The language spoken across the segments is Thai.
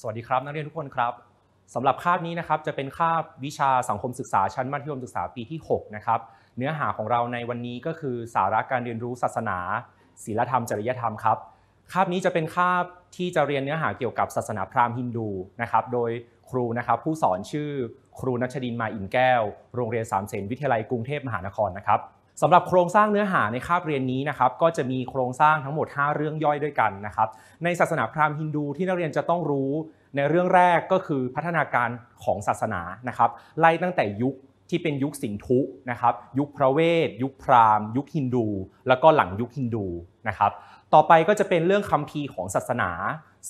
สวัสดีครับ นักเรียนทุกคนครับสำหรับคาบนี้นะครับจะเป็นคาบวิชาสังคมศึกษาชั้นมัธยมศึกษาปีที่6นะครับเนื้อหาของเราในวันนี้ก็คือสาระการเรียนรู้ศาสนาศีลธรรม จริยธรรมครับคาบนี้จะเป็นคาบที่จะเรียนเนื้อหาเกี่ยวกับ ศาสนาพราหมณ์ฮินดูนะครับ โดยครูนะครับผู้สอนชื่อครูนัชดินมาอินแก้ว โรงเรียนสามเสนวิทยาลัยกรุงเทพมหานครนะครับสำหรับโครงสร้างเนื้อหาในคาบเรียนนี้นะครับก็จะมีโครงสร้างทั้งหมด 5 เรื่องย่อยด้วยกันนะครับในศาสนาพราหมณ์ฮินดู ที่นักเรียนจะต้องรู้ในเรื่องแรกก็คือพัฒนาการของศาสนานะครับไล่ตั้งแต่ยุคที่เป็นยุคสิงทุนะครับยุคพระเวท ยุคพราหมณ์ ยุคฮินดู แล้วก็หลังยุคฮินดูนะครับต่อไปก็จะเป็นเรื่องคัมภีร์ของศาสนา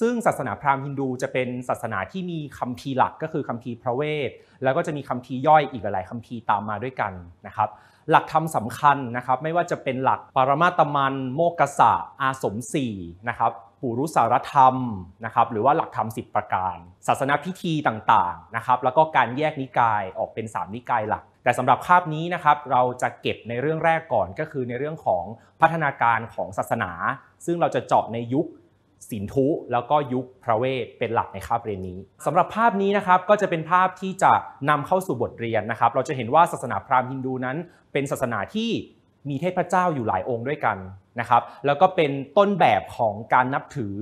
ซึ่งศาสนาพราหมณ์ฮินดูจะเป็นศาสนาที่มีคัมภีร์หลักก็คือคัมภีร์พระเวทแล้วก็จะมีคัมภีร์ย่อยอีกหลายคัมภีร์ตามมาด้วยกันนะครับหลักธรรมสำคัญนะครับไม่ว่าจะเป็นหลักปรมาตมัน โมกษะอาสมสี่นะครับปุรุสารธรรมนะครับหรือว่าหลักธรรม 10 ประการศาสนาพิธีต่างๆนะครับแล้วก็การแยกนิกายออกเป็น3นิกายหลัก แต่สำหรับคาบนี้นะครับ เราจะเก็บในเรื่องแรกก่อนก็คือในเรื่องของพัฒนาการของศาสนา ซึ่งเราจะเจาะในยุคสินธุแล้วก็ยุคพระเวทเป็นหลักในคาบเรียนนี้ สำหรับภาพนี้นะครับก็จะเป็นภาพที่จะนำเข้าสู่บทเรียนนะครับ เราจะเห็นว่าศาสนาพราหมณ์ฮินดูนั้น เป็นศาสนาที่มีเทพเจ้าอยู่หลายองค์ด้วยกันนะครับ แล้วก็เป็นต้นแบบของการนับถือ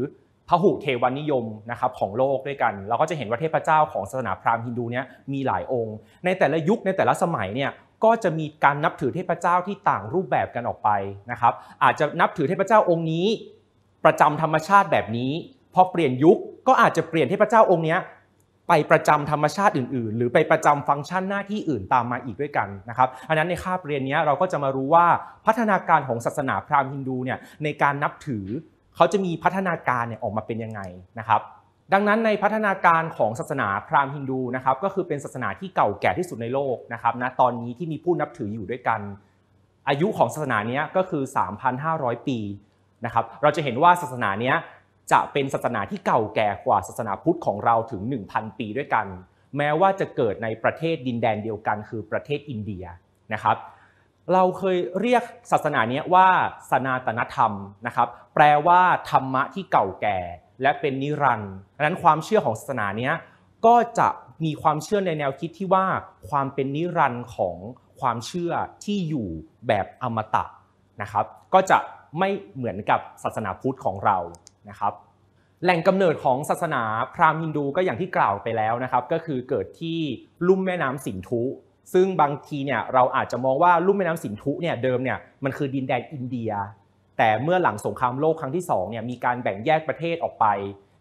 พระหุเทวานิยมนะครับของโลกด้วยกัน เราก็จะเห็นว่าเทพเจ้าของศาสนาพราหมณ์ฮินดูเนี้ยมีหลายองค์ ในแต่ละยุคในแต่ละสมัยเนี่ยก็จะมีการนับถือเทพเจ้าที่ต่างรูปแบบกันออกไปนะครับ อาจจะนับถือเทพเจ้าองค์นี้ประจำธรรมชาติแบบนี้พอเปลี่ยนยุคก็อาจจะเปลี่ยนห้พระเจ้าองค์นี้ไปประจำธรรมชาติอื่นๆ หรือไปประจำฟังก์ชันหน้าที่อื่นตามมาอีกด้วยกันนะครับอันนั้นในคาบเรียนนี้เราก็จะมารู้ว่าพัฒนาการของศาสนาพราหมณ์ฮินดูเนี่ยในการนับถือเขาจะมีพัฒนาการเนี่ยออกมาเป็นยังไงนะครับ ดังนั้นในพัฒนาการของศาสนาพราหมณ์ฮินดูนะครับก็คือเป็นศาสนาที่เก่าแก่ที่สุดในโลกนะครับนะตอนนี้ที่มีผู้นับถืออยู่ด้วยกัน อายุของศาสนานี้ก็คือ 3,500 ปีนะครับเราจะเห็นว่าศาสนาเนี้ยจะเป็นศาสนาที่เก่าแก่กว่าศาสนาพุทธของเราถึง 1,000 ปีด้วยกัน แม้ว่าจะเกิดในประเทศดินแดนเดียวกันคือประเทศอินเดียนะครับ เราเคยเรียกศาสนาเนี้ยว่าสนาตนธรรมนะครับ แปลว่าธรรมะที่เก่าแก่ และเป็นนิรันดร์ดังนั้นความเชื่อของศาสนาเนี้ยก็จะมีความเชื่อในแนวคิดที่ว่า ความเป็นนิรันดร์ของความเชื่อที่อยู่แบบอมตะนะครับ ก็จะไม่เหมือนกับศาสนาพุทธของเรานะครับแหล่งกำเนิดของศาสนาพราหมณ์ฮินดูก็อย่างที่กล่าวไปแล้วนะครับก็คือเกิดที่ลุ่มแม่น้ำสินธุ ซึ่งบางทีเนี่ยเราอาจจะมองว่าลุ่มแม่น้ำสินธุเนี่ยเดิมเนี่ยมันคือดินแดนอินเดีย แต่เมื่อหลังสงครามโลกครั้งที่2เนี่ยมีการแบ่งแยกประเทศออกไป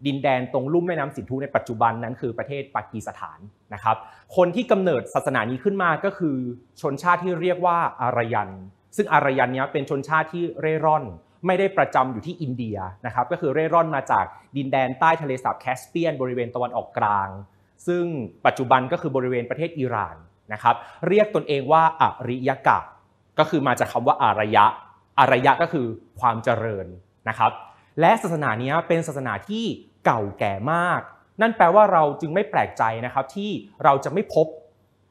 ดินแดนตรงลุ่มแม่น้ำสินธุในปัจจุบันนั้นคือประเทศปากีสถานนะครับ คนที่กำเนิดศาสนานี้ขึ้นมาก็คือชนชาติที่เรียกว่าอารยันซึ่ง อารยันเนี้ยเป็นชนชาติที่เร่ร่อน ไม่ได้ประจำอยู่ที่อินเดียนะครับก็คือเร่ร่อนมาจากดินแดนใต้ทะเลสาบแคสเปียนบริเวณตะวันออกกลาง ซึ่งปัจจุบันก็คือบริเวณประเทศอิหร่านนะครับเรียกตนเองว่า อริยกะก็คือมาจากคำว่าอารยะอารยะก็คือความเจริญนะครับและศาสนานี้เป็นศาสนาที่เก่าแก่มาก นั่นแปลว่าเราจึงไม่แปลกใจนะครับที่เราจะไม่พบ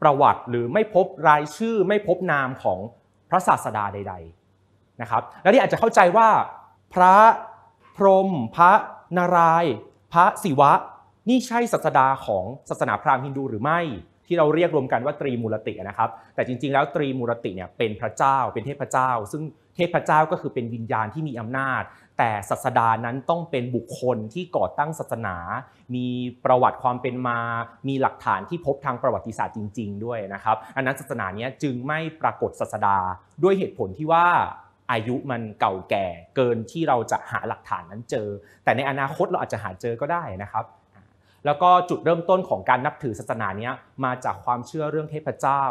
ประวัติ หรือไม่พบรายชื่อไม่พบนามของพระศาสดาใดๆนะครับ และนี่อาจจะเข้าใจว่าพระพรหมพระนารายณ์พระศิวะ นี่ใช่ศาสดาของศาสนาพราหมณ์ฮินดูหรือไม่ที่เราเรียกรวมกันว่าตรีมูลตินะครับ แต่จริงๆ แล้วตรีมูลติเนี่ยเป็นพระเจ้าเป็นเทพเจ้า ซึ่งเทพเจ้าก็คือเป็นวิญญาณที่มีอำนาจแต่ศาสดานั้นต้องเป็นบุคคลที่ก่อตั้งศาสนา มีประวัติความเป็นมา มีหลักฐานที่พบทางประวัติศาสตร์จริง ๆ ด้วยนะครับอันนั้นศาสนานี้จึงไม่ปรากฏศาสดาด้วยเหตุผลที่ว่าอายุมันเก่าแก่เกินที่เราจะหาหลักฐานนั้นเจอ แต่ในอนาคตเราอาจจะหาเจอก็ได้นะครับ แล้วก็จุดเริ่มต้นของการนับถือศาสนาเนี้ยมาจากความเชื่อเรื่องเทพเจ้า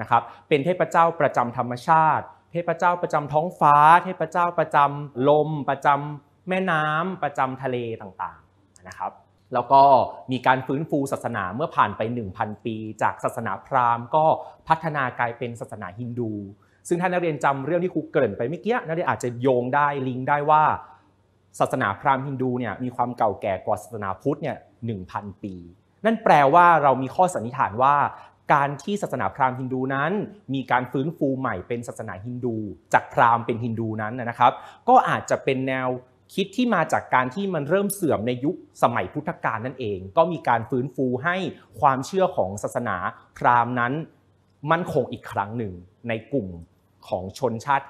นะครับ เป็นเทพเจ้าประจำธรรมชาติเทพเจ้าประจำท้องฟ้า เทพเจ้าประจำลม ประจำแม่น้ำประจำทะเลต่างๆนะครับ แล้วก็มีการฟื้นฟูศาสนาเมื่อผ่านไป 1,000 ปี จากศาสนาพราหมณ์ก็พัฒนากลายเป็นศาสนาฮินดู ซึ่งถ้านักเรียนจำเรื่องที่ครูเกริ่นไปเมื่อกี้นักเรียนอาจจะโยงได้ลิงก์ได้ว่า ศาสนาพราหมณ์ฮินดูเนี่ยมีความเก่าแก่กว่าศาสนาพุทธเนี่ยหนึ่งพันปี นั่นแปลว่าเรามีข้อสันนิษฐานว่าการที่ศาสนาพราหมณ์ฮินดูนั้น มีการฟื้นฟูใหม่เป็นศาสนาฮินดู จากพราหมณ์เป็นฮินดูนั้นนะครับ ก็อาจจะเป็นแนวคิดที่มาจากการที่มันเริ่มเสื่อมในยุคสมัยพุทธกาลนั่นเอง ก็มีการฟื้นฟูให้ความเชื่อของศาสนาพราหมณ์นั้นมั่นคงอีกครั้งหนึ่งในกลุ่มของชนชาติ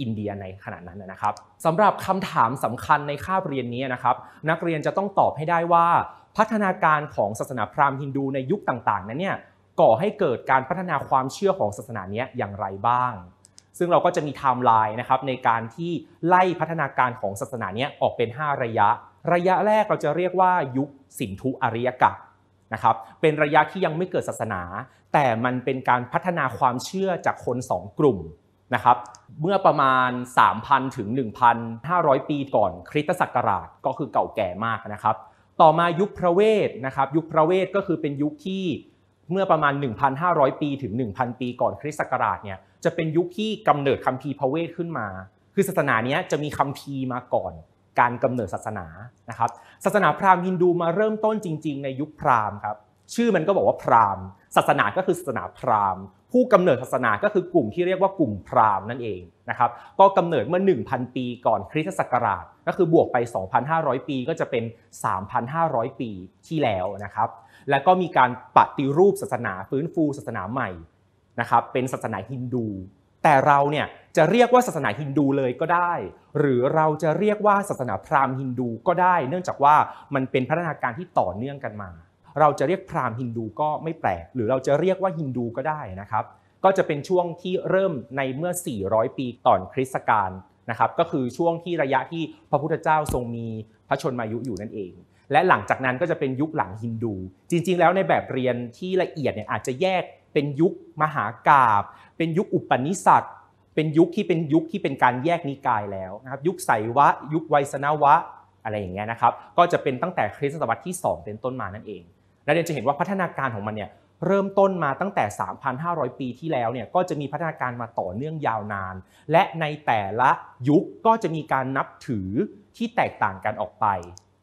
อินเดียในขณะนั้นนะครับสำหรับคำถามสำคัญในคาบเรียนนี้นะครับ นักเรียนจะต้องตอบให้ได้ว่าพัฒนาการของศาสนาพราหมณ์ฮินดูในยุคต่างๆนั้นเนี่ยก่อให้เกิดการพัฒนาความเชื่อของศาสนาเนี้ยอย่างไรบ้าง ซึ่งเราก็จะมีไทม์ไลน์นะครับในการที่ไล่พัฒนาการของศาสนาเนี้ยออกเป็น 5 ระยะ ระยะแรกเราจะเรียกว่ายุคสินธุอริยกะนะครับ เป็นระยะที่ยังไม่เกิดศาสนา แต่มันเป็นการพัฒนาความเชื่อจากคน2 กลุ่มนะครับ เมื่อประมาณ 3,000 ถึง 1,500 ปีก่อนคริสตศักราชก็คือเก่าแก่มากนะครับ ต่อมายุคพระเวทนะครับ ยุคพระเวทก็คือเป็นยุคที่เมื่อประมาณ 1,500 ปีถึง 1,000 ปีก่อนคริสต์ศักราชเนี่ยจะเป็นยุคที่กำเนิดคัมภีร์พระเวทขึ้นมา คือศาสนาเนี้ยจะมีคัมภีร์มาก่อนการกำเนิดศาสนานะครับ ศาสนาพราหมณ์ฮินดูมาเริ่มต้นจริงๆ ในยุคพราหมณ์ครับชื่อมันก็บอกว่าพราหมณ์ ศาสนาก็คือศาสนาพราหมณ์ผู้กำเนิดศาสนาก็คือกลุ่มที่เรียกว่ากลุ่มพราหมณ์นั่นเองนะครับก็กำเนิดเมื่อ 1,000 ปีก่อนคริสต์ศักราช ก็คือบวกไป 2,500 ปีก็จะเป็น 3,500 ปีที่แล้วนะครับและก็มีการปฏิรูปศาสนาฟื้นฟูศาสนาใหม่นะครับเป็นศาสนาฮินดู แต่เราเนี่ยจะเรียกว่าศาสนาฮินดูเลยก็ได้ หรือเราจะเรียกว่าศาสนาพราหมณ์ฮินดูก็ได้ เนื่องจากว่ามันเป็นพัฒนาการที่ต่อเนื่องกันมา เราจะเรียกพราหมณ์ฮินดูก็ไม่แปลก หรือเราจะเรียกว่าฮินดูก็ได้นะครับ ก็จะเป็นช่วงที่เริ่มในเมื่อ 400 ปีก่อนคริสต์กาลนะครับก็คือช่วงที่ระยะที่พระพุทธเจ้าทรงมีพระชนมายุอยู่นั่นเองและหลังจากนั้นก็จะเป็นยุคหลังฮินดู จริงๆแล้วในแบบเรียนที่ละเอียดเนี่ยอาจจะแยกเป็นยุคมหากาบ เป็นยุคอุปนิสัตเป็นยุคที่เป็นยุคที่เป็นการแยกนิกายแล้วนะครับ ยุคไสวะยุคไวยสนวะอะไรอย่างเงี้ยนะครับ ก็จะเป็นตั้งแต่คริสตศตวรรษที่ 2 เป็นต้นมานั่นเอง และเรียนจะเห็นว่าพัฒนาการของมันเนี่ยเริ่มต้นมาตั้งแต่ 3,500 ปีที่แล้วเนี่ย ก็จะมีพัฒนาการมาต่อเนื่องยาวนาน และในแต่ละยุคก็จะมีการนับถือที่แตกต่างกันออกไป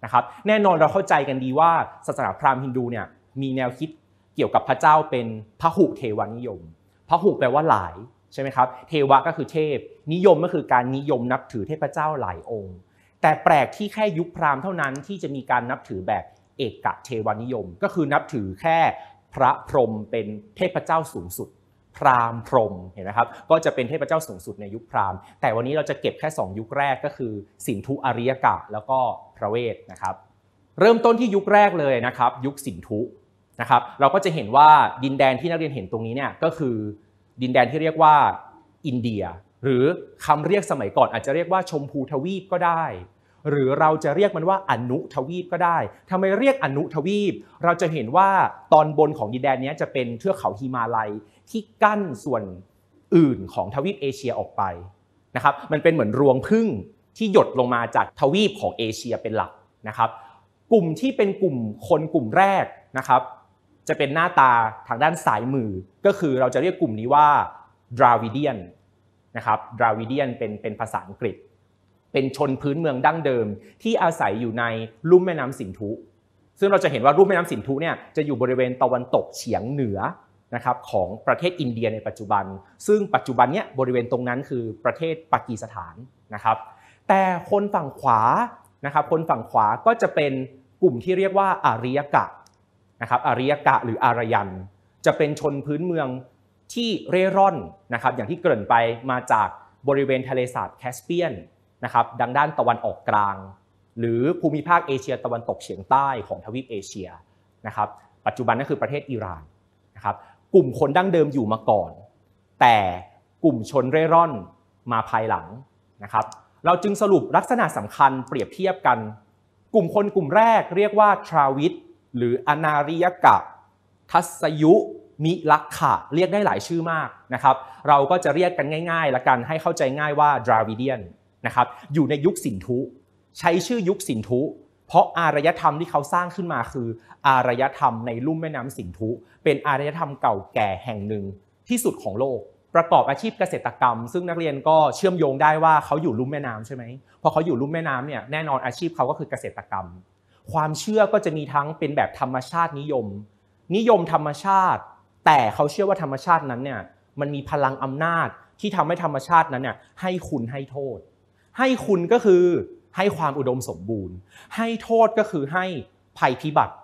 นะครับแน่นอนเราเข้าใจกันดีว่าศาสนาพราหมณ์ฮินดูเนี่ยมีแนวคิดเกี่ยวกับพระเจ้าเป็นพระหุเทวานิยม พระหุแปลว่าหลายใช่ไหมครับ เทวะก็คือเทพ นิยมก็คือการนิยม นับถือเทพเจ้าหลายองค์ แต่แปลกที่แค่ยุคพราหมณ์เท่านั้นที่จะมีการนับถือแบบเอกเทวานิยม ก็คือนับถือแค่พระพรหมเป็นเทพเจ้าสูงสุด พราหมณ์พรหมเห็นไหมครับ ก็จะเป็นเทพเจ้าสูงสุดในยุคพราหมณ์ แต่วันนี้เราจะเก็บแค่2ยุคแรกก็คือสินธุอริยกะแล้วก็ระเวทนะครับเริ่มต้นที่ยุคแรกเลยนะครับ ยุคสินธุนะครับ เราก็จะเห็นว่าดินแดนที่นักเรียนเห็นตรงนี้เนี่ยก็คือดินแดนที่เรียกว่าอินเดีย หรือคำเรียกสมัยก่อน อาจจะเรียกว่าชมพูทวีปก็ได้ หรือเราจะเรียกมันว่าอนุทวีปก็ได้ทำไมเรียกอนุทวีป เราจะเห็นว่าตอนบนของดินแดนนี้จะเป็นเทือกเขาฮิมาลัยที่กั้นส่วนอื่นของทวีปเอเชียออกไปนะครับมันเป็นเหมือนรวงพึ่งที่หยดลงมาจากทวีปของเอเชียเป็นหลักนะครับ กลุ่มที่เป็นกลุ่มคนกลุ่มแรกนะครับ จะเป็นหน้าตาทางด้านซ้ายมือก็คือเราจะเรียกกลุ่มนี้ว่าดราวิเดียนนะครับ ดราวิเดียนเป็นเป็นภาษาอังกฤษ เป็นชนพื้นเมืองดั้งเดิม ที่อาศัยอยู่ในลุ่มแม่น้ำสินธุ ซึ่งเราจะเห็นว่าลุ่มแม่น้ำสินธุเนี่ยจะอยู่บริเวณตะวันตกเฉียงเหนือนะครับของประเทศอินเดีย ในปัจจุบัน ซึ่งปัจจุบันเนี้ยบริเวณตรงนั้นคือประเทศปากีสถานนะครับแต่คนฝั่งขวานะครับ คนฝั่งขวาก็จะเป็นกลุ่มที่เรียกว่าอาริยกะนะครับ อาริยกะหรืออารยัน จะเป็นชนพื้นเมืองที่เร่ร่อนนะครับ อย่างที่เกริ่นไปมาจากบริเวณทะเลสาบแคสเปียนนะครับดังด้านตะวันออกกลาง หรือภูมิภาคเอเชีย ตะวันตกเฉียงใต้ของทวีปเอเชียนะครับ ปัจจุบันนั่นคือประเทศอิหร่านนะครับ กลุ่มคนดั้งเดิมอยู่มาก่อน แต่กลุ่มชนเร่ร่อนมาภายหลังนะครับเราจึงสรุปลักษณะสำคัญเปรียบเทียบกัน กลุ่มคนกลุ่มแรกเรียกว่าทราวิทหรืออนาริยกะ ทัศยุ มิลักขะเรียกได้หลายชื่อมากนะครับเราก็จะเรียกกันง่ายๆละกันให้เข้าใจง่ายว่าดราวิเดียนนะครับอยู่ในยุคสินธุ ใช้ชื่อยุคสินธุ เพราะอารยธรรมที่เขาสร้างขึ้นมาคือ อารยธรรมในลุ่มแม่น้ำสินธุเป็นอารยธรรมเก่าแก่แห่งหนึ่ง ที่สุดของโลกประกอบอาชีพเกษตรกรรม ซึ่งนักเรียนก็เชื่อมโยงได้ว่าเขาอยู่ลุ่มแม่น้ำใช่ไหมพอเขาอยู่ลุ่มแม่น้ำเนี่ยแน่นอนอาชีพเขาก็คือเกษตรกรรม ความเชื่อก็จะมีทั้งเป็นแบบธรรมชาตินิยม นิยมธรรมชาติ แต่เขาเชื่อว่าธรรมชาตินั้นเนี่ยมันมีพลังอำนาจที่ทำให้ธรรมชาตินั้นเนี่ยให้คุณให้โทษ ให้คุณก็คือให้ความอุดมสมบูรณ์ ให้โทษก็คือให้ภัยพิบัติ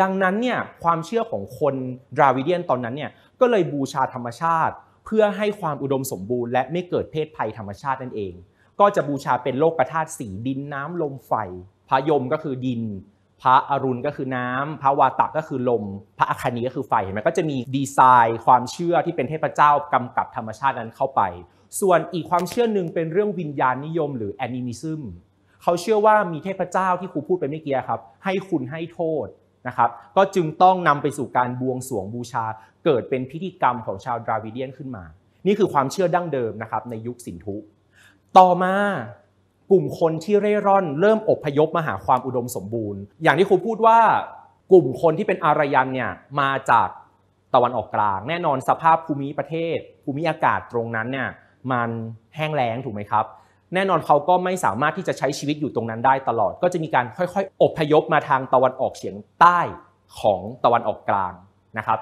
ดังนั้นเนี่ยความเชื่อของคนดราวิเดียนตอนนั้นเนี่ยก็เลยบูชาธรรมชาติเพื่อให้ความอุดมสมบูรณ์และไม่เกิดเพศภัยธรรมชาตินั่นเอง ก็จะบูชาเป็นโลกประธาตุสีดินน้ำลมไฟพระยมก็คือดิน พระอรุณก็คือน้ำพระวาตะก็คือลม พระอาคานีก็คือไฟเห็นไหมก็จะมีดีไซน์ ความเชื่อที่เป็นเทพเจ้ากำกับธรรมชาตินั้นเข้าไป ส่วนอีกความเชื่อหนึ่งเป็นเรื่องวิญญาณนิยมหรือแอนิมิซึมเขาเชื่อว่ามีเทพเจ้าที่ครูพูดไปเมื่อกี้ครับ ให้คุณให้โทษนะครับก็จึงต้องนำไปสู่การบวงสรวงบูชาเกิดเป็นพิธีกรรมของชาวดราวิเดียนขึ้นมา นี่คือความเชื่อดั้งเดิมนะครับในยุคสินธุ ต่อมากลุ่มคนที่เร่ร่อนเริ่มอบพยพมาหาความอุดมสมบูรณ์ อย่างที่ครูพูดว่ากลุ่มคนที่เป็นอารยันเนี่ยมาจากตะวันออกกลาง แน่นอนสภาพภูมิประเทศ ภูมิอากาศตรงนั้นเนี่ยมันแห้งแล้งถูกไหมครับแน่นอนเขาก็ไม่สามารถที่จะใช้ชีวิตอยู่ตรงนั้นได้ตลอด ก็จะมีการค่อยๆอพยพมาทางตะวันออกเฉียงใต้ของตะวันออกกลางนะครับ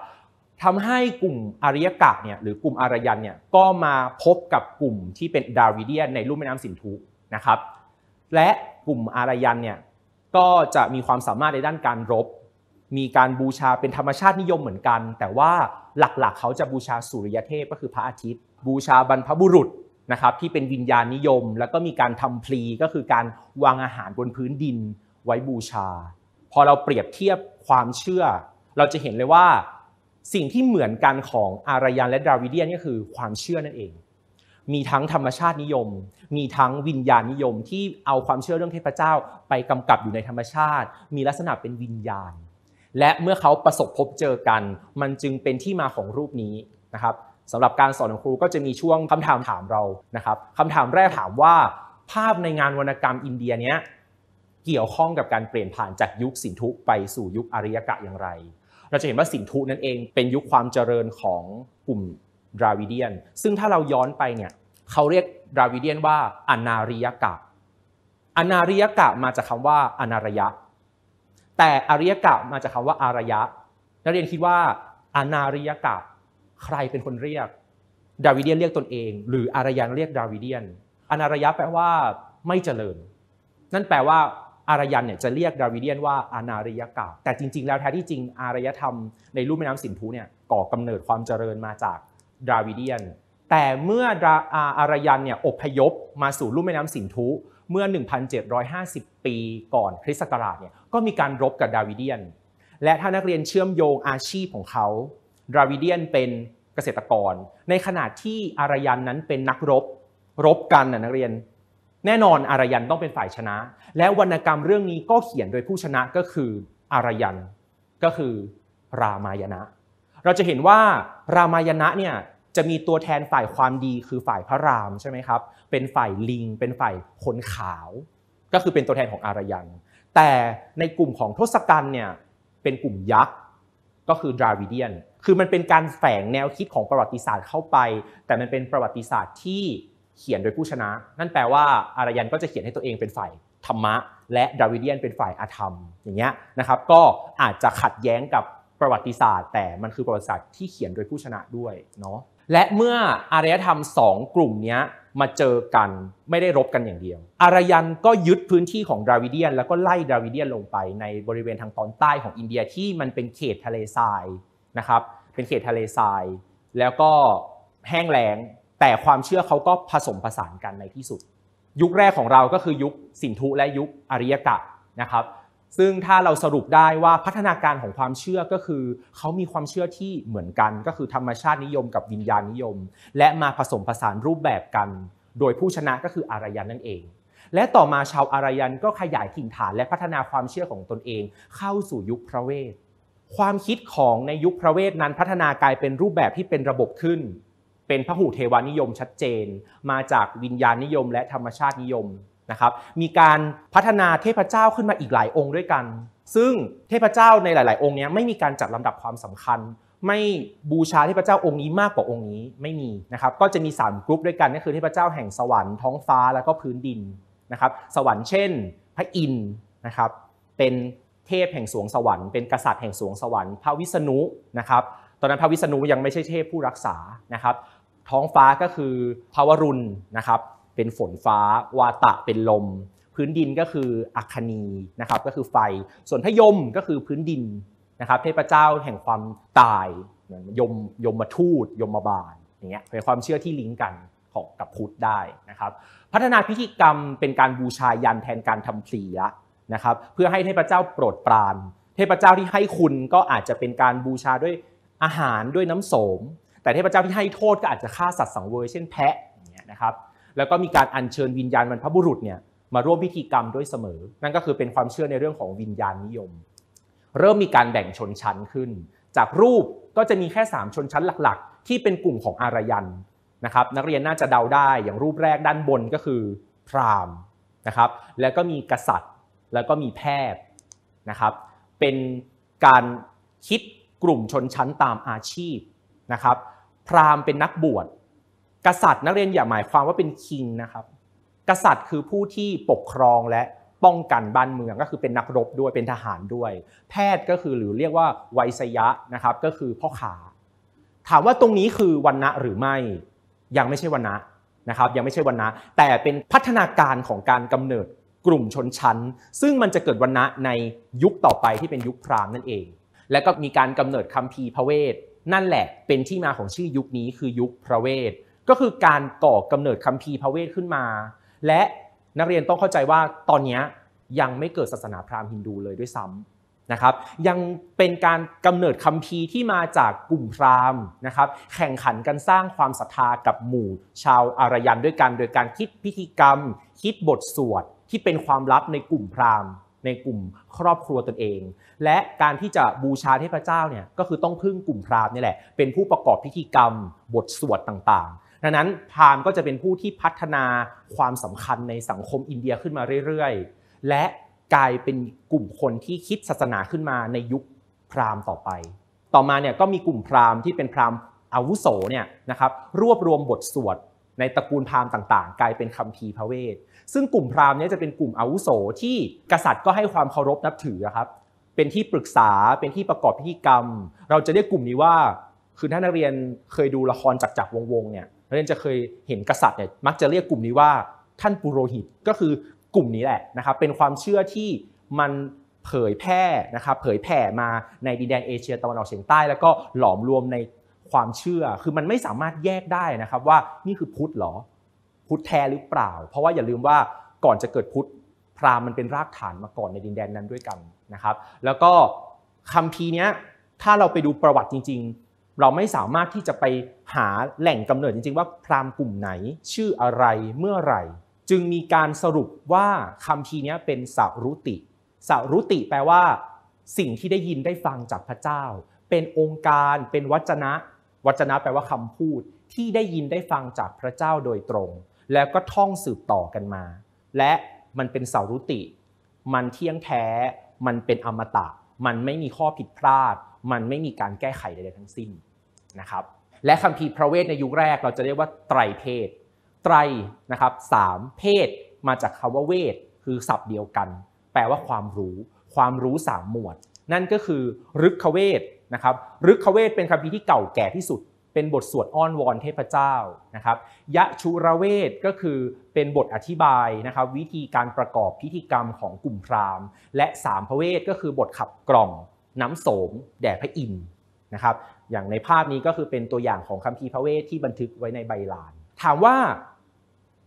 ทำให้กลุ่มอารยกะเนี่ยหรือกลุ่มอารยันเนี่ยก็มาพบกับกลุ่มที่เป็นดาวิเดียน ในรุ่มแม่น้ำสินธุนะครับและกลุ่มอารยันเนี่ยก็จะมีความสามารถในด้านการรบ มีการบูชาเป็นธรรมชาตินิยมเหมือนกัน แต่ว่าหลักๆเขาจะบูชาสุริยเทพก็คือพระอาทิตย์ บูชาบรรพบุรุษนะครับที่เป็นวิญญาณนิยม แล้วก็มีการทำพลีก็คือการวางอาหารบนพื้นดินไว้บูชา พอเราเปรียบเทียบความเชื่อ เราจะเห็นเลยว่า สิ่งที่เหมือนกันของอารยันและดาวิเดียนก็คือความเชื่อนั่นเอง มีทั้งธรรมชาตินิยม มีทั้งวิญญาณนิยม ที่เอาความเชื่อเรื่องเทพเจ้าไปกำกับอยู่ในธรรมชาติ มีลักษณะเป็นวิญญาณ และเมื่อเขาประสบพบเจอกัน มันจึงเป็นที่มาของรูปนี้นะครับสำหรับการสอนของครูก็จะมีช่วงคำถามถามเรานะครับ คำถามแรกถามว่าภาพในงานวรรณกรรมอินเดียเนี้ยเกี่ยวข้องกับการเปลี่ยนผ่านจากยุคสินธุไปสู่ยุคอริยกะอย่างไร เราจะเห็นว่าสินธุนั่นเองเป็นยุคความเจริญของกลุ่มดราวิเดียน ซึ่งถ้าเราย้อนไปเนี่ยเขาเรียกดราวิเดียนว่า อนาริยกะ อนาริยกะมาจากคาว่าอนาระยะแต่อริยกะมาจากคาว่าอารยะนักเรียนคิดว่าอนาริยกะใครเป็นคนเรียกดาวิเดียนเรียกตนเอง หรืออารยันเรียกดาวิเดียนอนารยะแปลว่าไม่เจริญ นั่นแปลว่า อารยันเนี่ยจะเรียกดาวิเดียนว่าอนาริยกาแต่จริงๆ แล้วแท้ที่จริงอารยธรรมในรูปแม่น้ำสินธุเนี่ยก่อกำเนิดความเจริญมาจากดาวิเดียนแต่เมื่ออารยันเนี่ยอพยพมาสู่รูปแม่น้ำสินธุเมื่อ 1,750 ปีก่อนคริสต์ศักราชเนี่ยก็มีการรบกับดาวิเดียนและถ้านักเรียนเชื่อมโยงอาชีพของเขาดราวิเดียนเป็นเกษตรกร ในขณะที่อารยันนั้นเป็นนักรบรบกันนะนักเรียน แน่นอนอารยันต้องเป็นฝ่ายชนะ และวรรณกรรมเรื่องนี้ก็เขียนโดยผู้ชนะก็คืออารยันก็คือรามายณะ เราจะเห็นว่ารามายณะเนี่ยจะมีตัวแทนฝ่ายความดีคือฝ่ายพระราม ใช่ไหมครับ เป็นฝ่ายลิง เป็นฝ่ายคนขาว ก็คือเป็นตัวแทนของอารยัน แต่ในกลุ่มของทศกัณฐ์เนี่ยเป็นกลุ่มยักษ์ก็คือดราวิเดียนคือมันเป็นการแฝงแนวคิดของประวัติศาสตร์เข้าไป แต่มันเป็นประวัติศาสตร์ที่เขียนโดยผู้ชนะ นั่นแปลว่าอารยันก็จะเขียนให้ตัวเองเป็นฝ่ายธรรมะ และดาวิเดียนเป็นฝ่ายอาธรรมอย่างเงี้ยนะครับก็อาจจะขัดแย้งกับประวัติศาสตร์ แต่มันคือประวัติศาสตร์ที่เขียนโดยผู้ชนะด้วยเนาะและเมื่ออารยธรรม 2 กลุ่มนี้มาเจอกันไม่ได้รบกันอย่างเดียว อารยันก็ยึดพื้นที่ของดาวิเดียนแล้วก็ไล่ดาวิเดียนลงไปในบริเวณทางตอนใต้ของอินเดียที่มันเป็นเขตทะเลทรายนะครับเป็นเขตทะเลทรายแล้วก็แห้งแล้งแต่ความเชื่อเขาก็ผสมผสานกันในที่สุด ยุคแรกของเราก็คือยุคสินธุและยุคอริยกะนะครับซึ่งถ้าเราสรุปได้ว่าพัฒนาการของความเชื่อก็คือเขามีความเชื่อที่เหมือนกัน ก็คือธรรมชาตินิยมกับวิญญาณนิยม และมาผสมผสานรูปแบบกัน โดยผู้ชนะก็คืออารยันนั่นเอง และต่อมาชาวอารยันก็ขยายถิ่นฐานและพัฒนาความเชื่อของตนเอง เข้าสู่ยุคพระเวทความคิดของในยุคพระเวทนั้นพัฒนากลายเป็นรูปแบบที่เป็นระบบขึ้น เป็นพหูเทวานิยมชัดเจน มาจากวิญญาณนิยมและธรรมชาตินิยมนะครับ มีการพัฒนาเทพเจ้าขึ้นมาอีกหลายองค์ด้วยกัน ซึ่งเทพเจ้าในหลาย ๆ องค์นี้ไม่มีการจัดลำดับความสำคัญไม่บูชาเทพเจ้าองค์นี้มากกว่าองค์นี้ไม่มีนะครับก็จะมี3กรุ๊ปด้วยกันก็คือเทพเจ้าแห่งสวรรค์ท้องฟ้า แล้วก็พื้นดินนะครับสวรรค์เช่น พระอินทร์นะครับเป็นเทพแห่งสวงสวรรค์เป็นกษัตริย์แห่งสวงสวรรค์พระวิษณุนะครับตอนนั้นพระวิษณุยังไม่ใช่เทพผู้รักษานะครับ ท้องฟ้าก็คือพาวรุณนะครับ เป็นฝนฟ้าวาตะเป็นลม พื้นดินก็คืออัคนีนะครับก็คือไฟส่วนพยมก็คือพื้นดินนะครับเทพเจ้าแห่งความตายยมยมมาทูตยมมาบาลอย่างเงี้ยเป็นความเชื่อที่ลิงก์กันของกับพุทธได้นะครับ พัฒนาพิธีกรรมเป็นการบูชายันแทนการทำพลีละนะครับเพื่อให้เทพเจ้าโปรดปราน เทพเจ้าที่ให้คุณก็อาจจะเป็นการบูชาด้วยอาหารด้วยน้ำโสม แต่เทพเจ้าที่ให้โทษก็อาจจะฆ่าสัตว์สังเวยเช่นแพะเนี่ยนะครับ แล้วก็มีการอัญเชิญวิญญาณบรรพบุรุษเนี่ยมาร่วมพิธีกรรมด้วยเสมอ นั่นก็คือเป็นความเชื่อในเรื่องของวิญญาณนิยม เริ่มมีการแบ่งชนชั้นขึ้น จากรูปก็จะมีแค่3ชนชั้นหลักๆที่เป็นกลุ่มของอารยันนะครับนักเรียนน่าจะเดาได้อย่างรูปแรกด้านบนก็คือพราหมณ์นะครับแล้วก็มีกษัตริยแล้วก็มีแพทย์นะครับเป็นการคิดกลุ่มชนชั้นตามอาชีพนะครับ พราหมณ์เป็นนักบวชกษัตริย์นักเรียนอย่าหมายความว่าเป็นคิงนะครับ กษัตริย์คือผู้ที่ปกครองและป้องกันบ้านเมืองก็คือเป็นนักรบด้วยเป็นทหารด้วย แพทย์ก็คือหรือเรียกว่าไวยสยะนะครับ ก็คือพ่อขา ถามว่าตรงนี้คือวันณะหรือไม่ยังไม่ใช่วันณะนะครับ ยังไม่ใช่วันณะแต่เป็นพัฒนาการของการกำเนิดกลุ่มชนชั้น ซึ่งมันจะเกิดวันณะในยุคต่อไปที่เป็นยุคพราหมณ์นั่นเอง และก็มีการกำเนิดคัมภีร์พระเวท นั่นแหละเป็นที่มาของชื่อยุคนี้คือยุคพระเวท ก็คือการก่อกำเนิดคัมภีร์พระเวทขึ้นมา และนักเรียนต้องเข้าใจว่าตอนนี้ยังไม่เกิดศาสนาพราหมณ์ฮินดูเลยด้วยซ้ำนะครับ ยังเป็นการกำเนิดคัมภีร์ที่มาจากกลุ่มพราหมณ์นะครับ แข่งขันกันสร้างความศรัทธากับหมู่ ชาวอารยันด้วยกันโดยการคิดพิธีกรรม คิดบทสวดที่เป็นความลับในกลุ่มพราหมณ์ ในกลุ่มครอบครัวตนเอง และการที่จะบูชาเทพเจ้าเนี่ยก็คือต้องพึ่งกลุ่มพราหมณ์นี่แหละเป็นผู้ประกอบพิธีกรรมบทสวดต่างๆ ดังนั้นพราหมณ์ก็จะเป็นผู้ที่พัฒนาความสำคัญในสังคมอินเดียขึ้นมาเรื่อย ๆ และกลายเป็นกลุ่มคนที่คิดศาสนาขึ้นมาในยุคพราหมณ์ต่อไป ต่อมาเนี่ยก็มีกลุ่มพราหมณ์ที่เป็นพราหมณ์อาวุโสเนี่ยนะครับรวบรวมบทสวดในตระกูลพราหมณ์ต่าง ๆ กลายเป็นคำทีพระเวทซึ่งกลุ่มพราหมณ์เนี่ยจะเป็นกลุ่มอาวุโสที่กษัตริย์ก็ให้ความเคารพนับถือครับ เป็นที่ปรึกษาเป็นที่ประกอบพิธีกรรม เราจะเรียกกลุ่มนี้ว่า คือถ้านักเรียนเคยดูละครจักจักวงวงเนี่ย นักเรียนจะเคยเห็นกษัตริย์เนี่ย มักจะเรียกกลุ่มนี้ว่าท่านปุโรหิต ก็คือกลุ่มนี้แหละนะครับ เป็นความเชื่อที่มันเผยแพร่นะครับเผยแผ่มาในดินแดนเอเชียตะวันออกเฉียงใต้แล้วก็หลอมรวมในความเชื่อ คือมันไม่สามารถแยกได้นะครับว่านี่คือพุทธหรอพุทธแท้หรือเปล่า เพราะว่าอย่าลืมว่าก่อนจะเกิดพุทธ พราหมณ์มันเป็นรากฐานมาก่อนในดินแดนนั้นด้วยกันนะครับ แล้วก็คำพีเนี้ย ถ้าเราไปดูประวัติจริง ๆ เราไม่สามารถที่จะไปหาแหล่งกำเนิดจริงๆ ว่าพราหมณ์กลุ่มไหนชื่ออะไรเมื่อไหร่ จึงมีการสรุปว่าคำพีเนี้ยเป็นสารุติสารุติแปลว่า สิ่งที่ได้ยินได้ฟังจากพระเจ้า เป็นองค์การ เป็นวจนะ วจนะแปลว่าคำพูด ที่ได้ยินได้ฟังจากพระเจ้าโดยตรงแล้วก็ท่องสืบต่อกันมา และมันเป็นเสารุติ มันเที่ยงแท้ มันเป็นอมตะ มันไม่มีข้อผิดพลาด มันไม่มีการแก้ไขใด ๆ ทั้งสิ้นนะครับ และคำพีพระเวทในยุคแรก เราจะเรียกว่าไตรเพศ ไตรนะครับสามเพศมาจากคาว่าเวทคือศัพท์เดียวกัน แปลว่าความรู้ ความรู้สามหมวด นั่นก็คือรึกขเวทนะครับรึกขเวทเป็นคำพีที่เก่าแก่ที่สุดเป็นบทสวดอ้อนวอนเทพเจ้านะครับ ยะชุระเวทก็คือเป็นบทอธิบายนะครับ วิธีการประกอบพิธีกรรมของกลุ่มพราหมณ์ และสามพระเวทก็คือบทขับกล่อมน้ำโสมแด่พระอินทร์นะครับ อย่างในภาพนี้ก็คือเป็นตัวอย่างของคัมภีร์พระเวท ที่บันทึกไว้ในใบลาน ถามว่า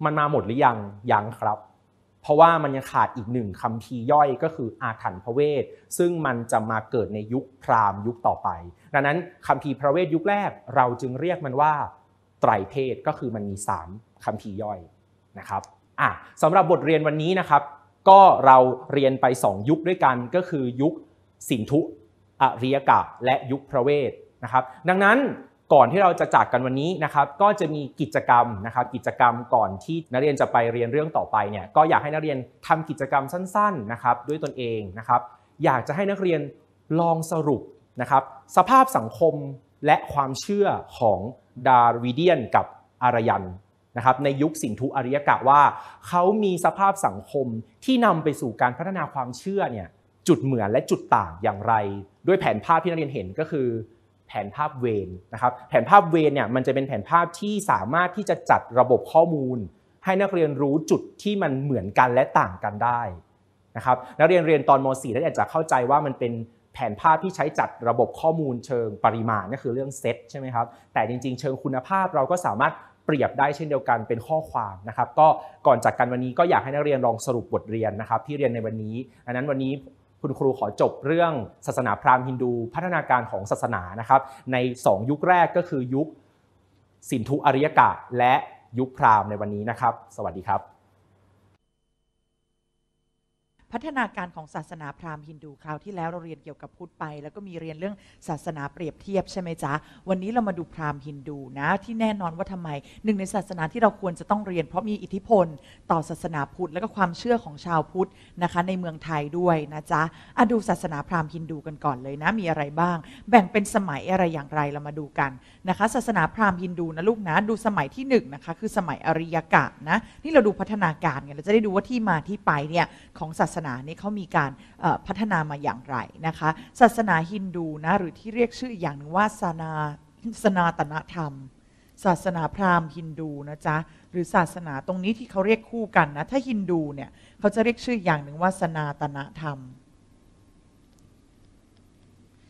มันมาหมดหรือยัง ยังครับเพราะว่ามันยังขาดอีกหนึ่งคำพีย่อยก็คืออาถรรพ์พระเวทซึ่งมันจะมาเกิดในยุคพราหมณ์ยุคต่อไป ดังนั้นคำพีพระเวทยุคแรกเราจึงเรียกมันว่าไตรเพศก็คือมันมี 3คำพีย่อยนะครับอ่ะสำหรับบทเรียนวันนี้นะครับ ก็เราเรียนไป 2 ยุคด้วยกันก็คือยุคสินธุอริยกะและยุคพระเวทนะครับ ดังนั้นก่อนที่เราจะจากกันวันนี้นะครับก็จะมีกิจกรรมนะครับกิจกรรมก่อนที่นักเรียนจะไปเรียนเรื่องต่อไปเนี่ยก็อยากให้นักเรียนทำกิจกรรมสั้นๆนะครับด้วยตนเองนะครับ อยากจะให้นักเรียนลองสรุปนะครับสภาพสังคมและความเชื่อของดาวิเดียนกับอารยันนะครับ ในยุคสินธุอริยกะว่า เขามีสภาพสังคมที่นำไปสู่การพัฒนาความเชื่อเนี่ยจุดเหมือนและจุดต่างอย่างไร ด้วยแผนภาพที่นักเรียนเห็นก็คือแผนภาพเวนนะครับแผนภาพเวนเนี่ยมันจะเป็นแผนภาพที่สามารถที่จะจัดระบบข้อมูล ให้นักเรียนรู้จุดที่มันเหมือนกันและต่างกันได้นะครับ นักเรียนเรียนตอนม .4 ท่านอาจจะเข้าใจว่ามันเป็นแผนภาพที่ใช้จัดระบบข้อมูลเชิงปริมาณก็คือเรื่องเซตใช่ไหมครับแต่จริงๆเชิงคุณภาพเราก็สามารถเปรียบได้เช่นเดียวกันเป็นข้อความนะครับ ก็ก่อนจากกันวันนี้ก็อยากให้นักเรียนลองสรุปบทเรียนนะครับ ที่เรียนในวันนี้ อันนั้นวันนี้คุณครูขอจบเรื่องศาสนาพราหมณ์ฮินดู พัฒนาการของศาสนานะครับ ใน 2 ยุคแรกก็คือยุคสินธุอริยกะ และยุคพราหมณ์ในวันนี้นะครับ สวัสดีครับพัฒนาการของศาสนาพราหมณ์ฮินดูคราวที่แล้วเราเรียนเกี่ยวกับพุทธไป แล้วก็มีเรียนเรื่องศาสนาเปรียบเทียบใช่ไหมจ๊ะวันนี้เรามาดูพราหมณ์ฮินดูนะที่แน่นอนว่าทำไมหนึ่งในศาสนาที่เราควรจะต้องเรียน เพราะมีอิทธิพลต่อศาสนาพุทธ และก็ความเชื่อของชาวพุทธนะคะในเมืองไทยด้วยนะจ๊ะอะดูศาสนาพราหมณ์ฮินดูกันก่อนเลยนะ มีอะไรบ้าง แบ่งเป็นสมัยอะไรอย่างไรเรามาดูกันนะคะศาสนาพราหมณ์ฮินดูนะลูกนะดูสมัยที่1นนะคะคือสมัยอริยกะนะนี่เราดูพัฒนาการเนี่ยเราจะได้ดูว่าที่มาที่ไปเนี่ยของศาสนานานี้เขามีการพัฒนามาอย่างไรนะคะศาสนาฮินดูนะหรือที่เรียกชื่ออย่างหนึ่งว่าศาสนาศาสนาตนธรรม ศาสนาพราหมณ์ฮินดูนะจ๊ะหรือศาสนาตรงนี้ที่เขาเรียกคู่กันนะถ้าฮินดูเนี่ยเขาจะเรียกชื่ออย่างหนึ่งว่าสนาตนธรรม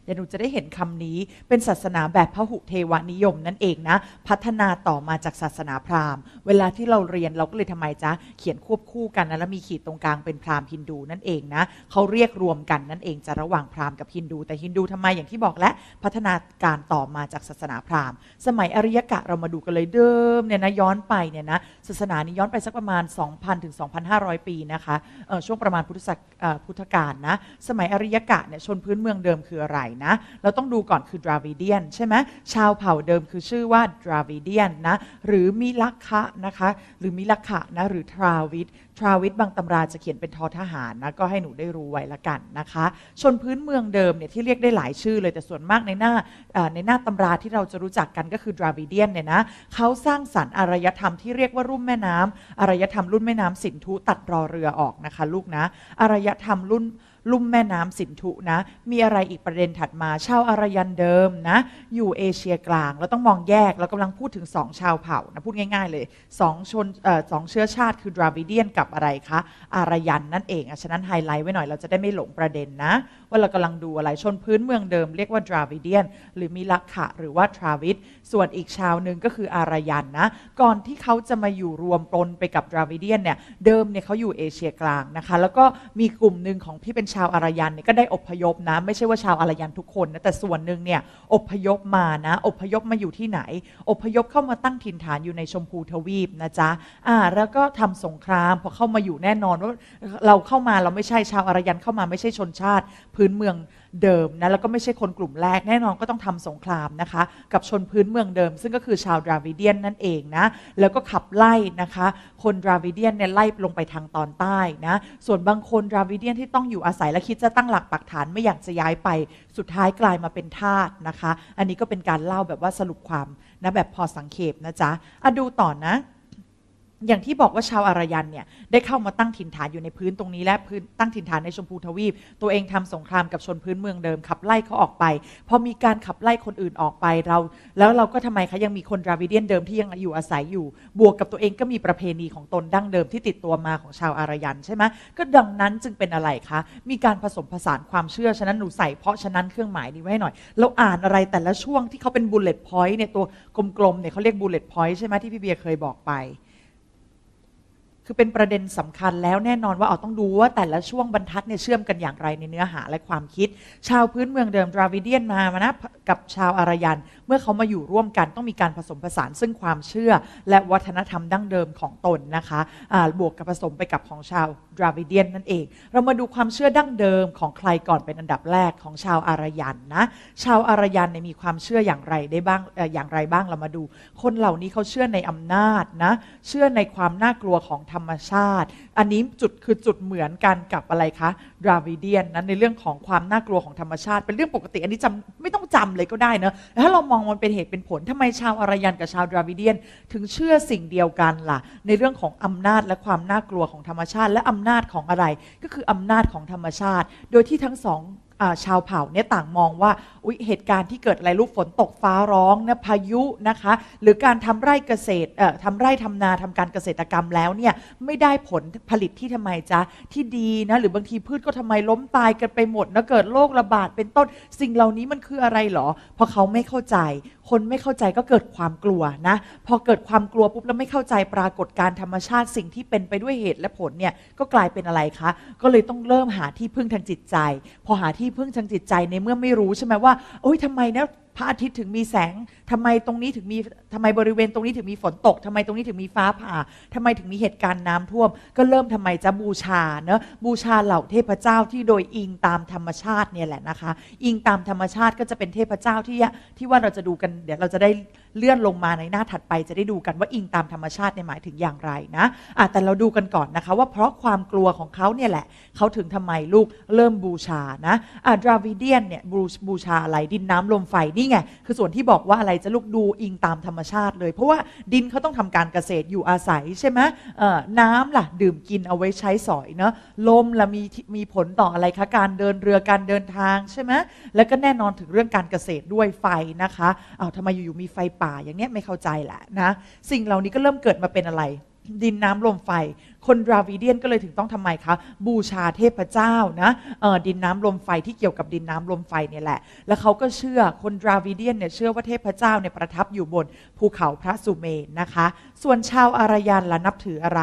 เดี๋ยวหนูจะได้เห็นคำนี้เป็นศาสนาแบบพหุเทวนิยมนั่นเองนะ พัฒนาต่อมาจากศาสนาพราหมณ์ เวลาที่เราเรียนเราก็เลยทำไมจ๊ะเขียนควบคู่กันนะแล้วมีขีดตรงกลางเป็นพราหมณ์ฮินดูนั่นเองนะเขาเรียกรวมกันนั่นเองจะระหว่างพราหมณ์กับฮินดูแต่ฮินดูทำไมอย่างที่บอกและพัฒนาการต่อมาจากศาสนาพราหมณ์สมัยอริยกะเรามาดูกันเลยเดิมเนี่ยนะย้อนไปเนี่ยนะศาสนานี้ย้อนไปสักประมาณ 2,000 ถึง 2,500 ปีนะคะ ช่วงประมาณพุทธศักพุทธกาลนะ สมัยอริยกะเนี่ยชนพื้นเมืองเดิมคืออะไรนะ เราต้องดูก่อนคือดราวิเดียนใช่ไหม ชาวเผ่าเดิมคือชื่อว่าดราวิเดียนนะ หรือมิลักคะนะคะ หรือมิลักคะนะ หรือทราวิดทราวิทบางตำราจะเขียนเป็นทอทหารนะ ก็ให้หนูได้รู้ไว้ละกันนะคะ ชนพื้นเมืองเดิมเนี่ยที่เรียกได้หลายชื่อเลย แต่ส่วนมากในหน้าในหน้าตำราที่เราจะรู้จักกันก็คือดราวิเดียนเนี่ยนะเขาสร้างสรรค์อารยธรรมที่เรียกว่ารุ่มแม่น้ำอารยธรรมรุ่นแม่น้ำสินธุตัดรอเรือออกนะคะลูกนะอารยธรรมรุ่นลุ่มแม่น้ำสินธุนะ มีอะไรอีกประเด็นถัดมาชาวอารยันเดิมนะ อยู่เอเชียกลาง เราต้องมองแยก เรากำลังพูดถึงสองชาวเผ่านะ พูดง่ายๆเลยสองชนอสองเชื้อชาติคือดราวิเดียนกับอะไรคะ อารยันนั่นเอง ฉะนั้นไฮไลท์ไว้หน่อย เราจะได้ไม่หลงประเด็นนะ ว่าเรากำลังดูอะไร ชนพื้นเมืองเดิมเรียกว่าดราวิเดียน หรือมิลักขะหรือว่าทราวิดส่วนอีกชาวหนึ่งก็คืออารยันนะ ก่อนที่เขาจะมาอยู่รวมปนไปกับดราวิเดียนเนี่ย เดิมเนี่ยเขาอยู่เอเชียกลางนะคะ แล้วก็มีกลุ่มหนึ่งของที่เป็นชาวอารยันเนี่ยก็ได้อพยพนะ ไม่ใช่ว่าชาวอารยันทุกคนนะแต่ส่วนหนึ่งเนี่ยอพยพมานะ อพยพมาอยู่ที่ไหน อพยพเข้ามาตั้งถิ่นฐานอยู่ในชมพูทวีปนะจ๊ะอ่าแล้วก็ทำสงครามพอเข้ามาอยู่แน่นอนว่าเราเข้ามาเราไม่ใช่ชาวอารยันเข้ามา ไม่ใช่ชนชาติพื้นเมืองเดิมนะแล้วก็ไม่ใช่คนกลุ่มแรกแน่นอนก็ต้องทำสงครามนะคะ กับชนพื้นเมืองเดิมซึ่งก็คือชาวดราวิเดียนนั่นเองนะ แล้วก็ขับไล่นะคะ คนดราวิเดียนเนี่ยไล่ลงไปทางตอนใต้นะ ส่วนบางคนดราวิเดียนที่ต้องอยู่อาศัยและคิดจะตั้งหลักปักฐานไม่อยากจะย้ายไปสุดท้ายกลายมาเป็นทาสนะคะ อันนี้ก็เป็นการเล่าแบบว่าสรุปความนะแบบพอสังเขปนะจ๊ะอะดูต่อนะอย่างที่บอกว่าชาวอารยันเนี่ยได้เข้ามาตั้งถิ่นฐานอยู่ในพื้นตรงนี้ และพื้นตั้งถิ่นฐานในชมพูทวีป ตัวเองทำสงครามกับชนพื้นเมืองเดิมขับไล่เขาออกไปพอมีการขับไล่คนอื่นออกไปเรา แล้วเราก็ทำไมคะยังมีคนดราวิเดียนเดิมที่ยังอยู่อาศัยอยู่ บวกกับตัวเองก็มีประเพณีของตนดั้งเดิมที่ติดตัวมาของชาวอารยันใช่ไหมก็ดังนั้นจึงเป็นอะไรคะ มีการผสมผสานความเชื่อฉะนั้นหนูใส่เพราะฉะนั้นเครื่องหมายนี้ไว้หน่อย เราอ่านอะไรแต่ละช่วงที่เขาเป็นบุลเลตพอยต์เนี่ยตัวกลมๆเนี่ยเขาเรียกบุลเลตพอยต์ใช่ไหมที่พี่เบียร์เคยบอกไปคือเป็นประเด็นสำคัญแล้วแน่นอนว่าเอาต้องดูว่า แต่ละช่วงบรรทัดเนี่ยเชื่อมกันอย่างไรในเนื้อหาและความคิด ชาวพื้นเมืองเดิมดราวิเดียนมามานะกับชาวอารยันเมื่อเขามาอยู่ร่วมกันต้องมีการผสมผสานซึ่งความเชื่อและวัฒนธรรมดั้งเดิมของตนนะคะะบวกกับผสมไปกับของชาวดราวิเดียนนั่นเอง เรามาดูความเชื่อดั้งเดิมของใครก่อนเป็นอันดับแรกของชาวอารยันนะ ชาวอารยันเนี่ยมีความเชื่ออย่างไรได้บ้างออย่างไรบ้างเรามาดู คนเหล่านี้เขาเชื่อในอำนาจนะเชื่อในความน่ากลัวของธรรมชาติ อันนี้จุดคือจุดเหมือนกันกับอะไรคะดราวิเดียนนะในเรื่องของความน่ากลัวของธรรมชาติเป็นเรื่องปกติ อันนี้จำไม่ต้องจำเลยก็ได้นะถ้าเรามองมันเป็นเหตุเป็นผล ทำไมชาวอารยันกับชาวดราวิเดียน ถึงเชื่อสิ่งเดียวกันล่ะ ในเรื่องของอำนาจและความน่ากลัวของธรรมชาติ และอำนาจของอะไร ก็คืออำนาจของธรรมชาติ โดยที่ทั้งสองชาวเผ่าเนี่ยต่างมองว่า อุ๊ยเหตุการณ์ที่เกิดอะไรลูกฝนตกฟ้าร้องนะพายุนะคะ หรือการทำไร่เกษตรเอ่อทำไร่ทำนาทำการเกษตรกรรมแล้วเนี่ยไม่ได้ผลผลิตที่ทำไมจ๊ะที่ดีนะหรือบางทีพืชก็ทำไมล้มตายกันไปหมดนะเกิดโรคระบาดเป็นต้น สิ่งเหล่านี้มันคืออะไรหรอเพราะเขาไม่เข้าใจคนไม่เข้าใจก็เกิดความกลัวนะ พอเกิดความกลัวปุ๊บ แล้วไม่เข้าใจปรากฏการธรรมชาติสิ่งที่เป็นไปด้วยเหตุและผลเนี่ยก็กลายเป็นอะไรคะ ก็เลยต้องเริ่มหาที่พึ่งทางจิตใจ พอหาที่พึ่งทางจิตใจในเมื่อไม่รู้ใช่ไหมว่าโอ้ยทำไมนะพระอาทิตย์ถึงมีแสง ทำไมตรงนี้ถึงมีทำไมบริเวณตรงนี้ถึงมีฝนตกทำไมตรงนี้ถึงมีฟ้าผ่า ทำไมถึงมีเหตุการณ์น้ำท่วม ก็เริ่มทำไมจะบูชาเนอะบูชาเหล่าเทพเจ้าที่โดยอิงตามธรรมชาติเนี่ยแหละนะคะอิงตามธรรมชาติก็จะเป็นเทพเจ้าที่ที่ว่าเราจะดูกันเดี๋ยวเราจะได้เลื่อนลงมาในหน้าถัดไปจะได้ดูกันว่าอิงตามธรรมชาติในหมายถึงอย่างไรนะะแต่เราดูกันก่อนนะคะ ว่าเพราะความกลัวของเขาเนี่ยแหละเขาถึงทำไมลูกเริ่มบูชานะอะดราวิเดียนเนี่ยบูชาอะไรดินน้ำลมไฟนี่ไงคือส่วนที่บอกว่าอะไรจะลูกดูอิงตามธรรมชาติเลย เพราะว่าดินเขาต้องทำการเกษตรอยู่อาศัยใช่ไหมน้ำล่ะดื่มกินเอาไว้ใช้สอยเนาะลมล่ะมีมีผลต่ออะไรคะ การเดินเรือการเดินทางใช่ไหมแล้วก็แน่นอนถึงเรื่องการเกษตรด้วยไฟนะคะเอาทำไมอยู่ๆมีไฟป่าอย่างเนี้ยไม่เข้าใจแหละนะสิ่งเหล่านี้ก็เริ่มเกิดมาเป็นอะไรดินน้ำลมไฟ คนดราวิเดียนก็เลยถึงต้องทำไมคะบูชาเทพเจ้านะดินน้ำลมไฟที่เกี่ยวกับดินน้ำลมไฟเนี่ยแหละ แล้วเขาก็เชื่อคนดราวิเดียนเนี่ยเชื่อว่าเทพเจ้าเนี่ยประทับอยู่บนภูเขาพระสุเมนนะคะ ส่วนชาวอารยันละนับถืออะไร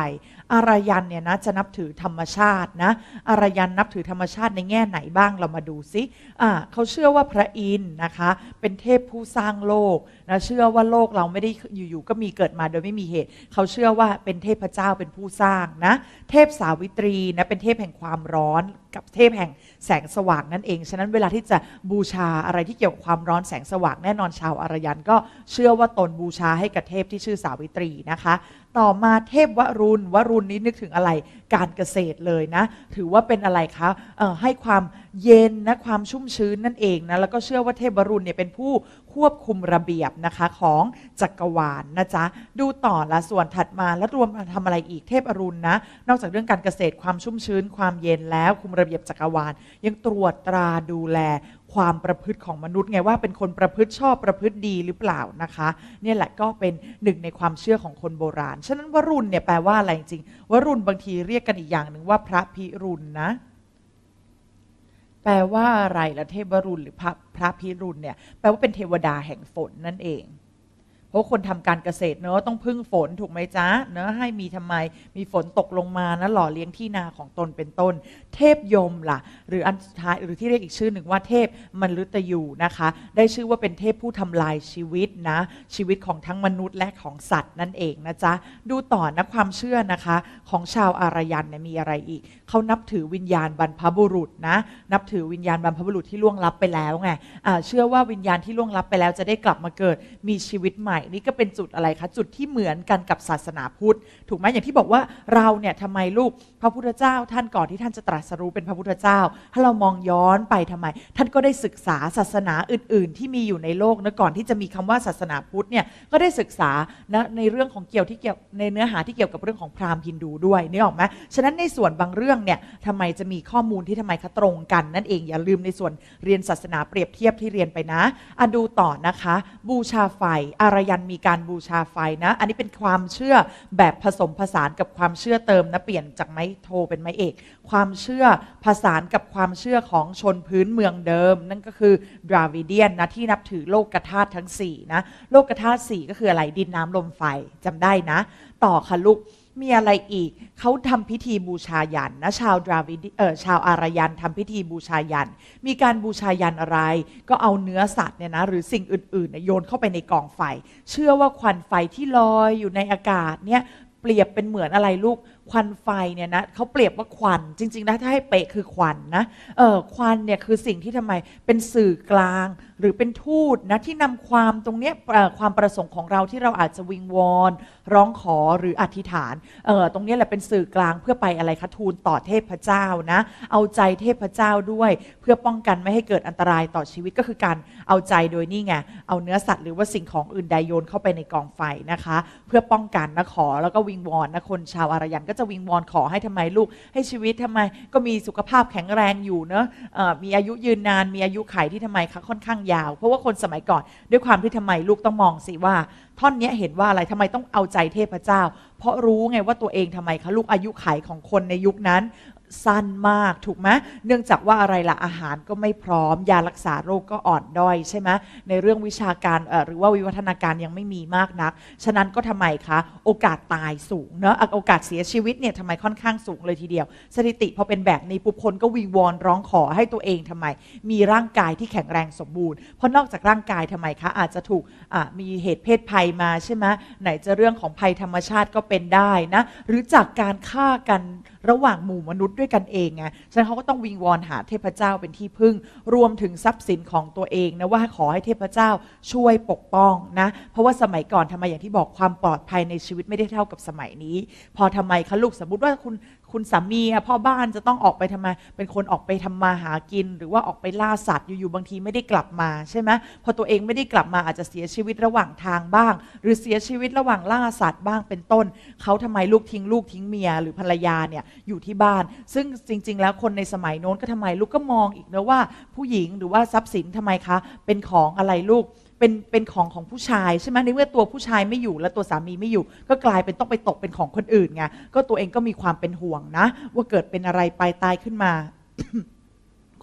อารยันเนี่ยนะจะนับถือธรรมชาตินะอารยันนับถือธรรมชาติในแง่ไหนบ้างเรามาดูซิอ่าเขาเชื่อว่าพระอินทร์นะคะเป็นเทพผู้สร้างโลกนะเชื่อว่าโลกเราไม่ได้อยู่ๆก็มีเกิดมาโดยไม่มีเหตุ เขาเชื่อว่าเป็นเทพเจ้าเป็นผู้สร้างนะเทพสาวิตรีนะเป็นเทพแห่งความร้อนกับเทพแห่งแสงสว่างนั่นเอง ฉะนั้นเวลาที่จะบูชาอะไรที่เกี่ยวกับความร้อนแสงสว่างแน่นอนชาวอารยัน ก็เชื่อว่าตนบูชาให้กับเทพที่ชื่อสาวิตรีนะคะ ต่อมาเทพวรุณวรุณนี้นึกถึงอะไร การเกษตรเลยนะ ถือว่าเป็นอะไรคะให้ความเย็นนะความชุ่มชื้นนั่นเองนะ แล้วก็เชื่อว่าเทพวรุณเนี่ยเป็นผู้ควบคุมระเบียบนะคะของจักรวาลนนะจ๊ะดูต่อละส่วนถัดมาแล้วรวมทำอะไรอีกเทพอรุณนะ นอกจากเรื่องการเกษตรความชุ่มชื้นความเย็นแล้วคุมระเบียบจักรวาลยังตรวจตราดูแล ความประพฤติของมนุษย์ ไงว่าเป็นคนประพฤติชอบประพฤติดีหรือเปล่านะคะ เนี่ยแหละก็เป็นหนึ่งในความเชื่อของคนโบราณ ฉะนั้นวรุณเนี่ยแปลว่าอะไรจริงวรุณบางทีเรียกกันอีกอย่างหนึ่งว่าพระพิรุณนะแปลว่าอะไรละ เทวรุณหรือพระพระพิรุณเนี่ยแปลว่าเป็นเทวดาแห่งฝนนั่นเอง เพราะคนทำการเกษตรเนอะต้องพึ่งฝนถูกไหมจ๊ะเนอะให้มีทำไมมีฝนตกลงมานะหล่อเลี้ยงที่นาของตนเป็นต้น เทพยมละ่ะ หรืออันสุดท้ายหรือที่เรียกอีกชื่อหนึ่งว่าเทพมนุษยูนะคะ ได้ชื่อว่าเป็นเทพผู้ทำลายชีวิตนะชีวิตของทั้งมนุษย์และของสัตว์นั่นเองนะจ๊ะดูต่อนะความเชื่อนะคะของชาวอารยันเนี่ยมีอะไรอีกเขานับถือวิญญาณบรรพบุรุษนะนับถือวิญญาณบรรพบุรุษที่ล่วงลับไปแล้วไงเชื่อว่าวิญญาณที่ล่วงลับไปแล้ว จะได้กลับมาเกิดมีชีวิตใหม่ นี่ก็เป็นจุดอะไรคะจุดที่เหมือนกันกับศาสนาพุทธ ถูกไหมอย่างที่บอกว่าเราเนี่ยทำไมลูกพระพุทธเจ้า ท่านก่อนที่ท่านจะตรัสรู้เป็นพระพุทธเจ้า ถ้าเรามองย้อนไปทำไม ท่านก็ได้ศึกษาศาสนาอื่น ๆ ที่มีอยู่ในโลกนะก่อนที่จะมีคำว่าศาสนาพุทธเนี่ยก็ได้ศึกษานะในเรื่องของเกี่ยวที่เกี่ยวในเนื้อหาที่เกี่ยวกับเรื่องของพราหมณ์ฮินดูด้วยนี่ออกไหมฉะนั้นในส่วนบางเรื่องเนี่ยทำไมจะมีข้อมูลที่ทำไมคะตรงกัน นั่นเองอย่าลืมในส่วนเรียนศาสนาเปรียบเทียบที่เรียนไปนะอะดูต่อนะคะ บูชาไฟอารยันมีการบูชาไฟนะ อันนี้เป็นความเชื่อแบบผสมผสานกับความเชื่อเติมนะเปลี่ยนจากไม้โทเป็นไม้เอก ความเชื่อผสานกับความเชื่อของชนพื้นเมืองเดิม นั่นก็คือดราวิเดียนนะที่นับถือโลกกธาตุทั้ง4นะโลกกธาตุสก็คืออะไรดินน้ำลมไฟจำได้นะ ต่อค่ะลูกมีอะไรอีก เขาทำพิธีบูชายันนะชาวดราวิดเออชาวอารยันทำพิธีบูชายัน มีการบูชายันอะไรก็เอาเนื้อสัตว์เนี่ยนะหรือสิ่งอื่นๆนโยนเข้าไปในกองไฟ เชื่อว่าควันไฟที่ลอยอยู่ในอากาศเนี่ยเปรียบเป็นเหมือนอะไรลูกควันไฟเนี่ยนะเขาเปรียบว่าควันจริงๆนะถ้าให้เปะคือควันนะเออควันเนี่ยคือสิ่งที่ทำไมเป็นสื่อกลางหรือเป็นทูตนะ ที่นำความตรงเนี้ยความประสงค์ของเราที่เราอาจจะวิงวอนร้องขอหรืออธิษฐานเออตรงเนี้ยแหละเป็นสื่อกลางเพื่อไปอะไรคะทูลต่อเทพเจ้านะเอาใจเทพเจ้าด้วยเพื่อป้องกันไม่ให้เกิดอันตรายต่อชีวิตก็คือการเอาใจโดยนี่ไงเอาเนื้อสัตว์หรือว่าสิ่งของอื่นใดโยนเข้าไปในกองไฟนะคะเพื่อป้องกันนะขอแล้วก็วิงวอนนะคนชาวอารยันก็จะวิงวอนขอให้ทำไมลูกให้ชีวิตทำไมก็มีสุขภาพแข็งแรงอยู่เนอะมีอายุยืนนานมีอายุไขที่ทำไมคะค่อนข้างยาว เพราะว่าคนสมัยก่อนด้วยความที่ทำไมลูกต้องมองสิว่าท่อนนี้เห็นว่าอะไรทำไมต้องเอาใจเทพเจ้า เพราะรู้ไงว่าตัวเองทำไมคะลูกอายุไขของคนในยุคนั้นสั้นมากถูกไหมเนื่องจากว่าอะไรละ่ะ อาหารก็ไม่พร้อมยารักษาโรคก็อ่อนด้อยใช่ไหมในเรื่องวิชาการหรือว่าวิวัฒนาการยังไม่มีมากนัก ฉะนั้นก็ทำไมคะ โอกาสตายสูงเนาะโอกาสเสียชีวิตเนี่ยทำไมค่อนข้างสูงเลยทีเดียว สถิติพอเป็นแบบนี้ปุบคนก็วิงวอนร้องขอให้ตัวเองทำไม มีร่างกายที่แข็งแรงสมบูรณ์เพราะนอกจากร่างกายทำไมคะอาจจะถูกมีเหตุเพศภัยมาใช่ไหมไหนจะเรื่องของภัยธรรมชาติก็เป็นได้นะหรือจากการฆ่ากันระหว่างหมู่มนุษย์ด้วยกันเองไงฉะนั้นเขาก็ต้องวิงวอนหาเทพเจ้าเป็นที่พึ่ง รวมถึงทรัพย์สินของตัวเองนะ ว่าขอให้เทพเจ้าช่วยปกป้องนะ เพราะว่าสมัยก่อนทำไมอย่างที่บอกความปลอดภัยในชีวิตไม่ได้เท่ากับสมัยนี้ พอทำไมคะลูกสมมติว่าคุณคุณสามีอะพ่อบ้านจะต้องออกไปทำไมเป็นคนออกไปทำมาหากิน หรือว่าออกไปล่าสัตว์อยู่ๆบางทีไม่ได้กลับมาใช่ไหมพอตัวเองไม่ได้กลับมาอาจจะเสียชีวิตระหว่างทางบ้าง หรือเสียชีวิตระหว่างล่าสัตว์บ้างเป็นต้นเขาทำไมลูกทิ้งลูกทิ้งเมีย หรือภรรยาเนี่ยอยู่ที่บ้าน ซึ่งจริง ๆ แล้วคนในสมัยโน้นก็ทำไมลูกก็มองอีกนะว่าผู้หญิงหรือว่าทรัพย์สินทำไมคะ เป็นของอะไรลูกเป็นเป็นของของผู้ชายใช่ไหมในเมื่อตัวผู้ชายไม่อยู่ และตัวสามีไม่อยู่ ก็กลายเป็นต้องไปตกเป็นของคนอื่นไงก็ตัวเองก็มีความเป็นห่วงนะ ว่าเกิดเป็นอะไรไปตายขึ้นมา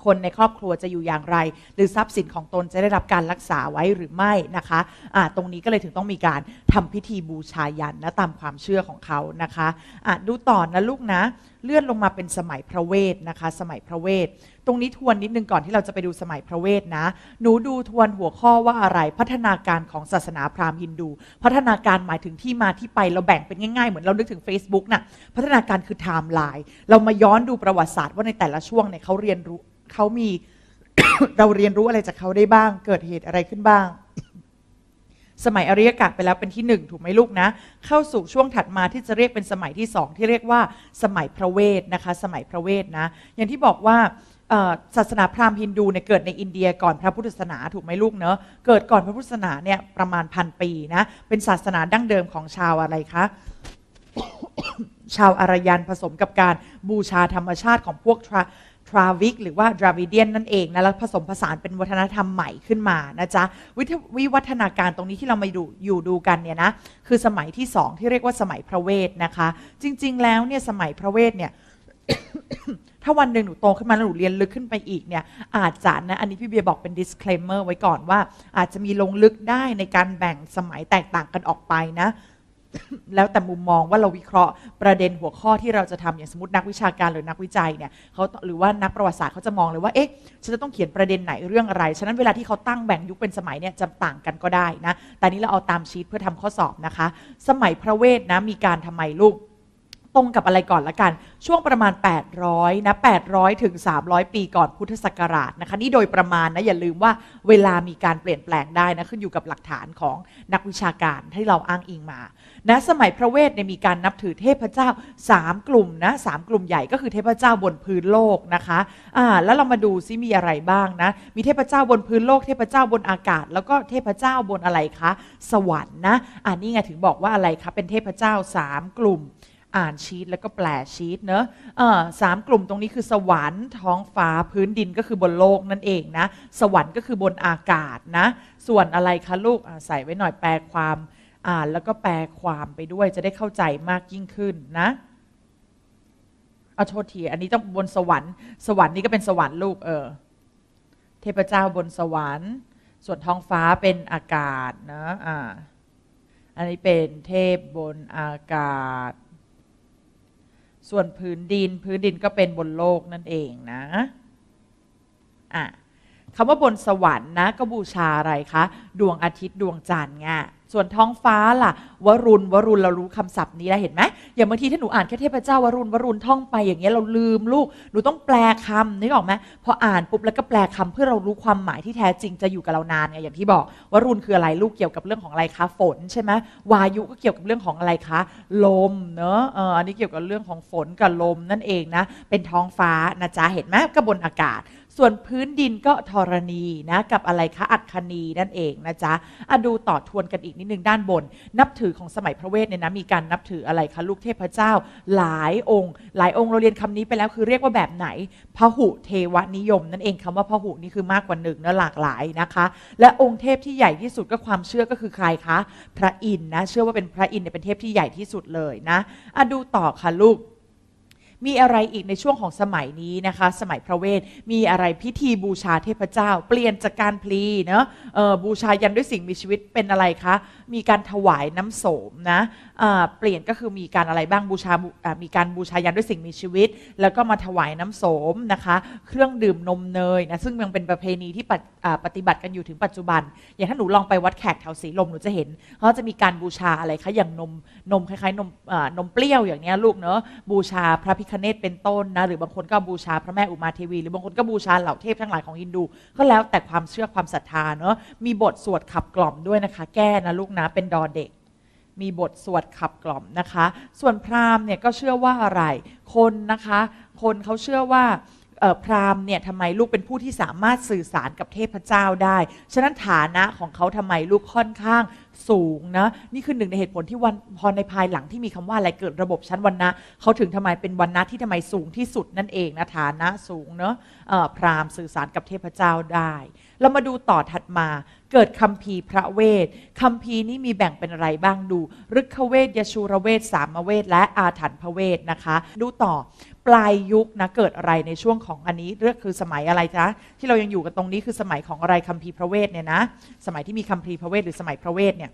คนในครอบครัวจะอยู่อย่างไร หรือทรัพย์สินของตนจะได้รับการรักษาไว้หรือไม่นะคะะตรงนี้ก็เลยถึงต้องมีการทำพิธีบูชายันนะตามความเชื่อของเขานะคะะดูต่อนะลูกนะ เลื่อนลงมาเป็นสมัยพระเวทนะคะ สมัยพระเวท ตรงนี้ทวนนิดนึงก่อนที่เราจะไปดูสมัยพระเวทนะ หนูดูทวนหัวข้อว่าอะไร พัฒนาการของศาสนาพราหมณ์ฮินดู พัฒนาการหมายถึงที่มาที่ไปเราแบ่งเป็นง่ายๆเหมือนเรานึกถึง Facebook นะ่ะ พัฒนาการคือไทม์ไลน์ เรามาย้อนดูประวัติศาสตร์ว่าในแต่ละช่วงเนี่ยเขาเรียนรู้เขามี เรา เรียนรู้อะไร จากเขาได้บ้าง เกิดเหตุอะไรขึ้นบ้าง สมัยอริยกะไปแล้ว เป็น ที่หนึ่งถูกไหมลูกนะ เข้าสู่ช่วงถัดมา ที่จะเรียกเป็นสมัยที่สอง ที่เรียกว่า สมัยพระเวท นะคะ สมัย พระเวท นะ อย่าง ที่บอกว่าศาสนา พราหมณ์ ฮินดูเนี่ยเกิด ใน อินเดีย ก่อน พระพุทธศาสนา ถูกไหมลูกเนอะ เกิดก่อนพระพุทธศาสนา เนี่ย ประมาณพันปี นะ เป็น ศาสนา ดั้ง เดิม ของ ชาว อะไรคะ ชาวอารยัน ผสม กับ การ บูชา ธรรมชาติ ของ พวกทราวิกหรือว่าดราวิเดียนนั่นเองนะแล้วผสมผสานเป็นวัฒนธรรมใหม่ขึ้นมานะจ๊ะวิวิวัฒนาการตรงนี้ที่เรามาดูอยู่ดูกันเนี่ยนะ คือสมัยที่ 2 ที่เรียกว่าสมัยพระเวทนะคะ จริง ๆ แล้วเนี่ยสมัยพระเวทเนี่ย ถ้าวันหนึ่งหนูโตขึ้นมาแล้วหนูเรียนลึกขึ้นไปอีกเนี่ย อาจจะนะ อันนี้พี่เบียบอกเป็น disclaimer ไว้ก่อนว่าอาจจะมีลงลึกได้ในการแบ่งสมัยแตกต่างกันออกไปนะแล้วแต่มุมมองว่าเราวิเคราะห์ประเด็นหัวข้อที่เราจะทำอย่างสมมตินักวิชาการหรือนักวิจัยเนี่ยเขาหรือว่านักประวัติศาสตร์เขาจะมองเลยว่าเอ๊ะฉันจะต้องเขียนประเด็นไหนเรื่องอะไรฉะนั้นเวลาที่เขาตั้งแบ่งยุคเป็นสมัยเนี่ยจะต่างกันก็ได้นะ แต่นี้เราเอาตามชีตเพื่อทำข้อสอบนะคะสมัยพระเวทนะมีการทำไมลูกตรงกับอะไรก่อนละกัน ช่วงประมาณ 800นะ800ถึง300 ปีก่อนพุทธศักราชนะคะนี่โดยประมาณนะอย่าลืมว่าเวลามีการเปลี่ยนแปลงได้นะขึ้นอยู่กับหลักฐานของนักวิชาการที่เราอ้างอิงมานะสมัยพระเวทเนี่ยมีการนับถือเทพเจ้า 3 กลุ่มนะสกลุ่มใหญ่ก็คือเทพเจ้าบนพื้นโลกนะคะอ่าแล้วเรามาดูซิมีอะไรบ้างนะ มีเทพเจ้าบนพื้นโลก เทพเจ้าบนอากาศ แล้วก็เทพเจ้าบนอะไรคะสวรรค์นะอ่านี่ไงถึงบอกว่าอะไรคะเป็นเทพเจ้า3กลุ่มอ่านชีตแล้วก็แปลชีตเนอะะสามกลุ่มตรงนี้คือสวรรค์ ท้องฟ้าพื้นดินก็คือบนโลกนั่นเองนะสวรรค์ก็คือบนอากาศนะส่วนอะไรคะ ลูกใส่ไว้หน่อยแปลความอ่านแล้วก็แปลความไปด้วยจะได้เข้าใจมากยิ่งขึ้นนะเอาโทษทีอันนี้ต้องบนสวรรค์สวรรค์นี่ก็เป็นสวรรค์ลูกเออ เทพเจ้าบนสวรรค์ ส่วนท้องฟ้าเป็นอากาศนะอ่าอันนี้เป็นเทพบนอากาศ ส่วนพื้นดินพื้นดินก็เป็นบนโลกนั่นเองนะอ่ะคำว่าบนสวรรค์นะก็บูชาอะไรคะดวงอาทิตย์ดวงจันทร์ไงส่วนท้องฟ้าล่ะ วรุณวรุณเรารู้คำศัพท์นี้แล้วเห็นไหมอย่างบางทีถ้าหนูอ่านแค่เทพเจ้าวรุณวรุณท่องไปอย่างเงี้ยเราลืมลูกหนูต้องแปลคำนึกออกไหมพออ่านปุ๊บแล้วก็แปลคำเพื่อเรารู้ความหมายที่แท้จริงจะอยู่กับเรานานไงอย่างที่บอก วรุณคืออะไรลูกเกี่ยวกับเรื่องของอะไรคะฝนใช่ไหมวายุก็เกี่ยวกับเรื่องของอะไรคะ ลมเนอะเอออันนี้เกี่ยวกับเรื่องของฝนกับลม นั่นเองนะเป็นท้องฟ้านะจ๊ะเห็นไหมกระบวนอากาศส่วนพื้นดินก็ธรณีนะกับอะไรคะอัคณีนั่นเองนะ จ๊ะอะดูต่อทวนกันอีกนิดนึงด้านบน นับถือของสมัยพระเวทเนี่ยนะมีการนับถืออะไรคะลูกเทพเจ้าหลายองค์ หลายองค์เราเรียนคำนี้ไปแล้วคือเรียกว่าแบบไหน พหุ เทวนิยมนั่นเองคำว่าพหุนี่คือมากกว่าหนึ่งนะหลากหลายนะคะ และองค์เทพที่ใหญ่ที่สุดก็ความเชื่อก็คือใครคะ พระอินทร์นะเชื่อว่าเป็นพระอินทร์เนี่ยเป็นเทพที่ใหญ่ที่สุดเลยนะอะดูต่อค่ะลูกมีอะไรอีกในช่วงของสมัยนี้นะคะสมัยพระเวทมีอะไรพิธีบูชาเทพเจ้า เปลี่ยนจากการพลีเนาะบูชายันด้วยสิ่งมีชีวิตเป็นอะไรคะ มีการถวายน้ำโสมนะเปลี่ยนก็คือมีการอะไรบ้างบูชามีการบูชายันด้วยสิ่งมีชีวิต แล้วก็มาถวายน้ำโสมนะคะเครื่องดื่มนมเนยนะซึ่งยังเป็นประเพณีที่ปฏิบัติกันอยู่ถึงปัจจุบันอย่างถ้าหนูลองไปวัดแขกแถวสีลมหนูจะเห็นเขาจะมีการบูชาอะไรคะอย่างนมนมคล้ายๆนมนมเปรี้ยวอย่างนี้ลูกเนาะบูชาพระพิคเนตเป็นต้นนะหรือบางคนก็บูชาพระแม่อุมาเทวีหรือบางคนก็บูชาเหล่าเทพทั้งหลายของฮินดู ก็แล้วแต่ความเชื่อความศรัทธาเนาะมีบทสวดขับกล่อมด้วยนะคะ แก้นะลูกนะเป็นดอเด็ก มีบทสวดขับกล่อมนะคะ ส่วนพราหมณ์เนี่ยก็เชื่อว่าอะไร คนนะคะ คนเขาเชื่อว่าพราหมณ์เนี่ยทำไมลูกเป็นผู้ที่สามารถสื่อสารกับเทพเจ้าได้ ฉะนั้นฐานะของเขาทำไมลูกค่อนข้างสูงนะ นี่คือหนึ่งในเหตุผลที่วันพอในภายหลังที่มีคำว่าอะไรเกิดระบบชั้นวันนะเขาถึงทำไมเป็นวันนะที่ทำไมสูงที่สุดนั่นเองนะฐานะสูงเนาะะพราหมณ์สื่อสารกับเทพเจ้าได้ เรามาดูต่อถัดมาเกิดคัมภีร์พระเวทคัมภีร์นี้มีแบ่งเป็นอะไรบ้างดูฤกขเวทยชูรเวทสามเวทและอาถรรพเวทนะคะดูต่อปลายยุคนะเกิดอะไรในช่วงของอันนี้ เรื่องคือสมัยอะไรจ๊ะที่เรายังอยู่กันตรงนี้คือสมัยของอะไรคัมภีร์พระเวทเนี่ยนะสมัยที่มีคัมภีร์พระเวทหรือสมัยพระเวทเนี่ย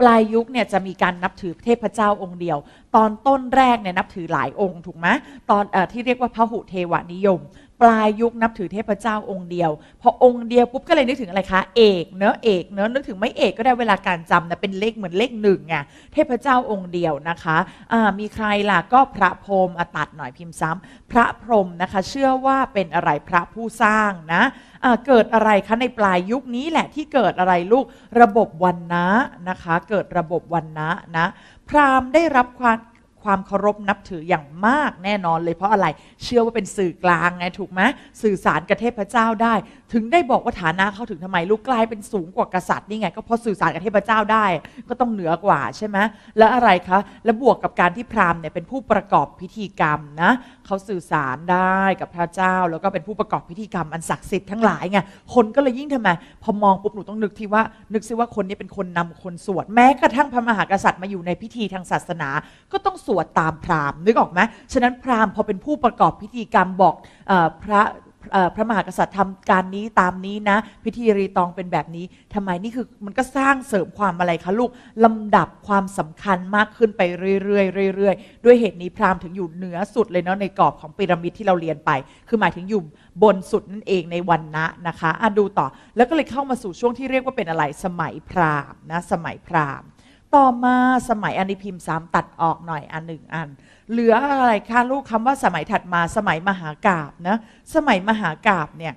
ปลายยุคเนี่ยจะมีการนับถือเทพเจ้าองค์เดียว ตอนต้นแรกเนี่ยนับถือหลายองค์ถูกไหมตอนอที่เรียกว่าพระหุเทวนิยมปลายยุคนับถือเทพเจ้าองค์เดียว พอองค์เดียวปุ๊บก็เลยนึกถึงอะไรคะ เอกเนอะเอกเนอะนึกถึงไม่เอกก็ได้เวลาการจำนะ เป็นเลขเหมือนเลขหนึ่งไงเทพเจ้าองค์เดียวนะคะะมีใครล่ะก็พระพรหมตัดหน่อยพิมพ์ซ้ำ พระพรหมนะคะ เชื่อว่าเป็นอะไรพระผู้สร้างนะะเกิดอะไรคะในปลายยุคนี้แหละที่เกิดอะไรลูกระบบวันนะนะคะ เกิดระบบวันนะนะพราหมณ์ได้รับความความเคารพนับถืออย่างมากแน่นอนเลยเพราะอะไร เชื่อว่าเป็นสื่อกลางไง ถูกไหมสื่อสารกับเทพเจ้าได้ถึงได้บอกว่า ฐานะเขาถึงทำไมลูกกลายเป็นสูงกว่ากษัตริย์นี่ไง ก็เพราะสื่อสารกับเทพเจ้าได้ก็ต้องเหนือกว่าใช่ไหมแล้วอะไรคะและบวกกับการที่พราหมณ์ เนี่ย เป็นผู้ประกอบพิธีกรรมนะเขาสื่อสารได้กับพระเจ้าแล้วก็เป็นผู้ประกอบพิธีกรรม อันศักดิ์สิทธิ์ทั้งหลายไงคนก็เลยยิ่งทำไมพอมองปุ๊บหนูต้องนึกที่ว่า นึกซิว่าคนนี้เป็นคนนำคนสวดแม้กระทั่งพระมหากษัตริย์มาอยู่ในพิธีทางศาสนา ก็ต้องสวดตามพราหมณ์นึกออกไหมฉะนั้นพราหมณ์พอเป็นผู้ประกอบพิธีกรรมบอกอพระพระมหากษัตริย์ทำการนี้ตามนี้นะพิธีรีตองเป็นแบบนี้ ทำไมนี่คือมันก็สร้างเสริมความอะไรคะลูกลำดับความสำคัญมากขึ้นไปเรื่อยๆเรื่อย ๆ ด้วยเหตุนี้พราหมณ์ถึงอยู่เหนือสุดเลยเนาะ ในกรอบของพีระมิดที่เราเรียนไป คือหมายถึงอยู่บนสุดนั่นเองในวันนะนะคะอ่ะดูต่อแล้วก็เลยเข้ามาสู่ช่วงที่เรียกว่าเป็นอะไรสมัยพราหมณ์นะสมัยพราหมณ์ต่อมาสมัยอนิพิมพ์สามตัดออกหน่อยอันหนึ่งอันเหลืออะไรคะลูกคำว่าสมัยถัดมาสมัยมหากาบนะสมัยมหากาบเนี่ย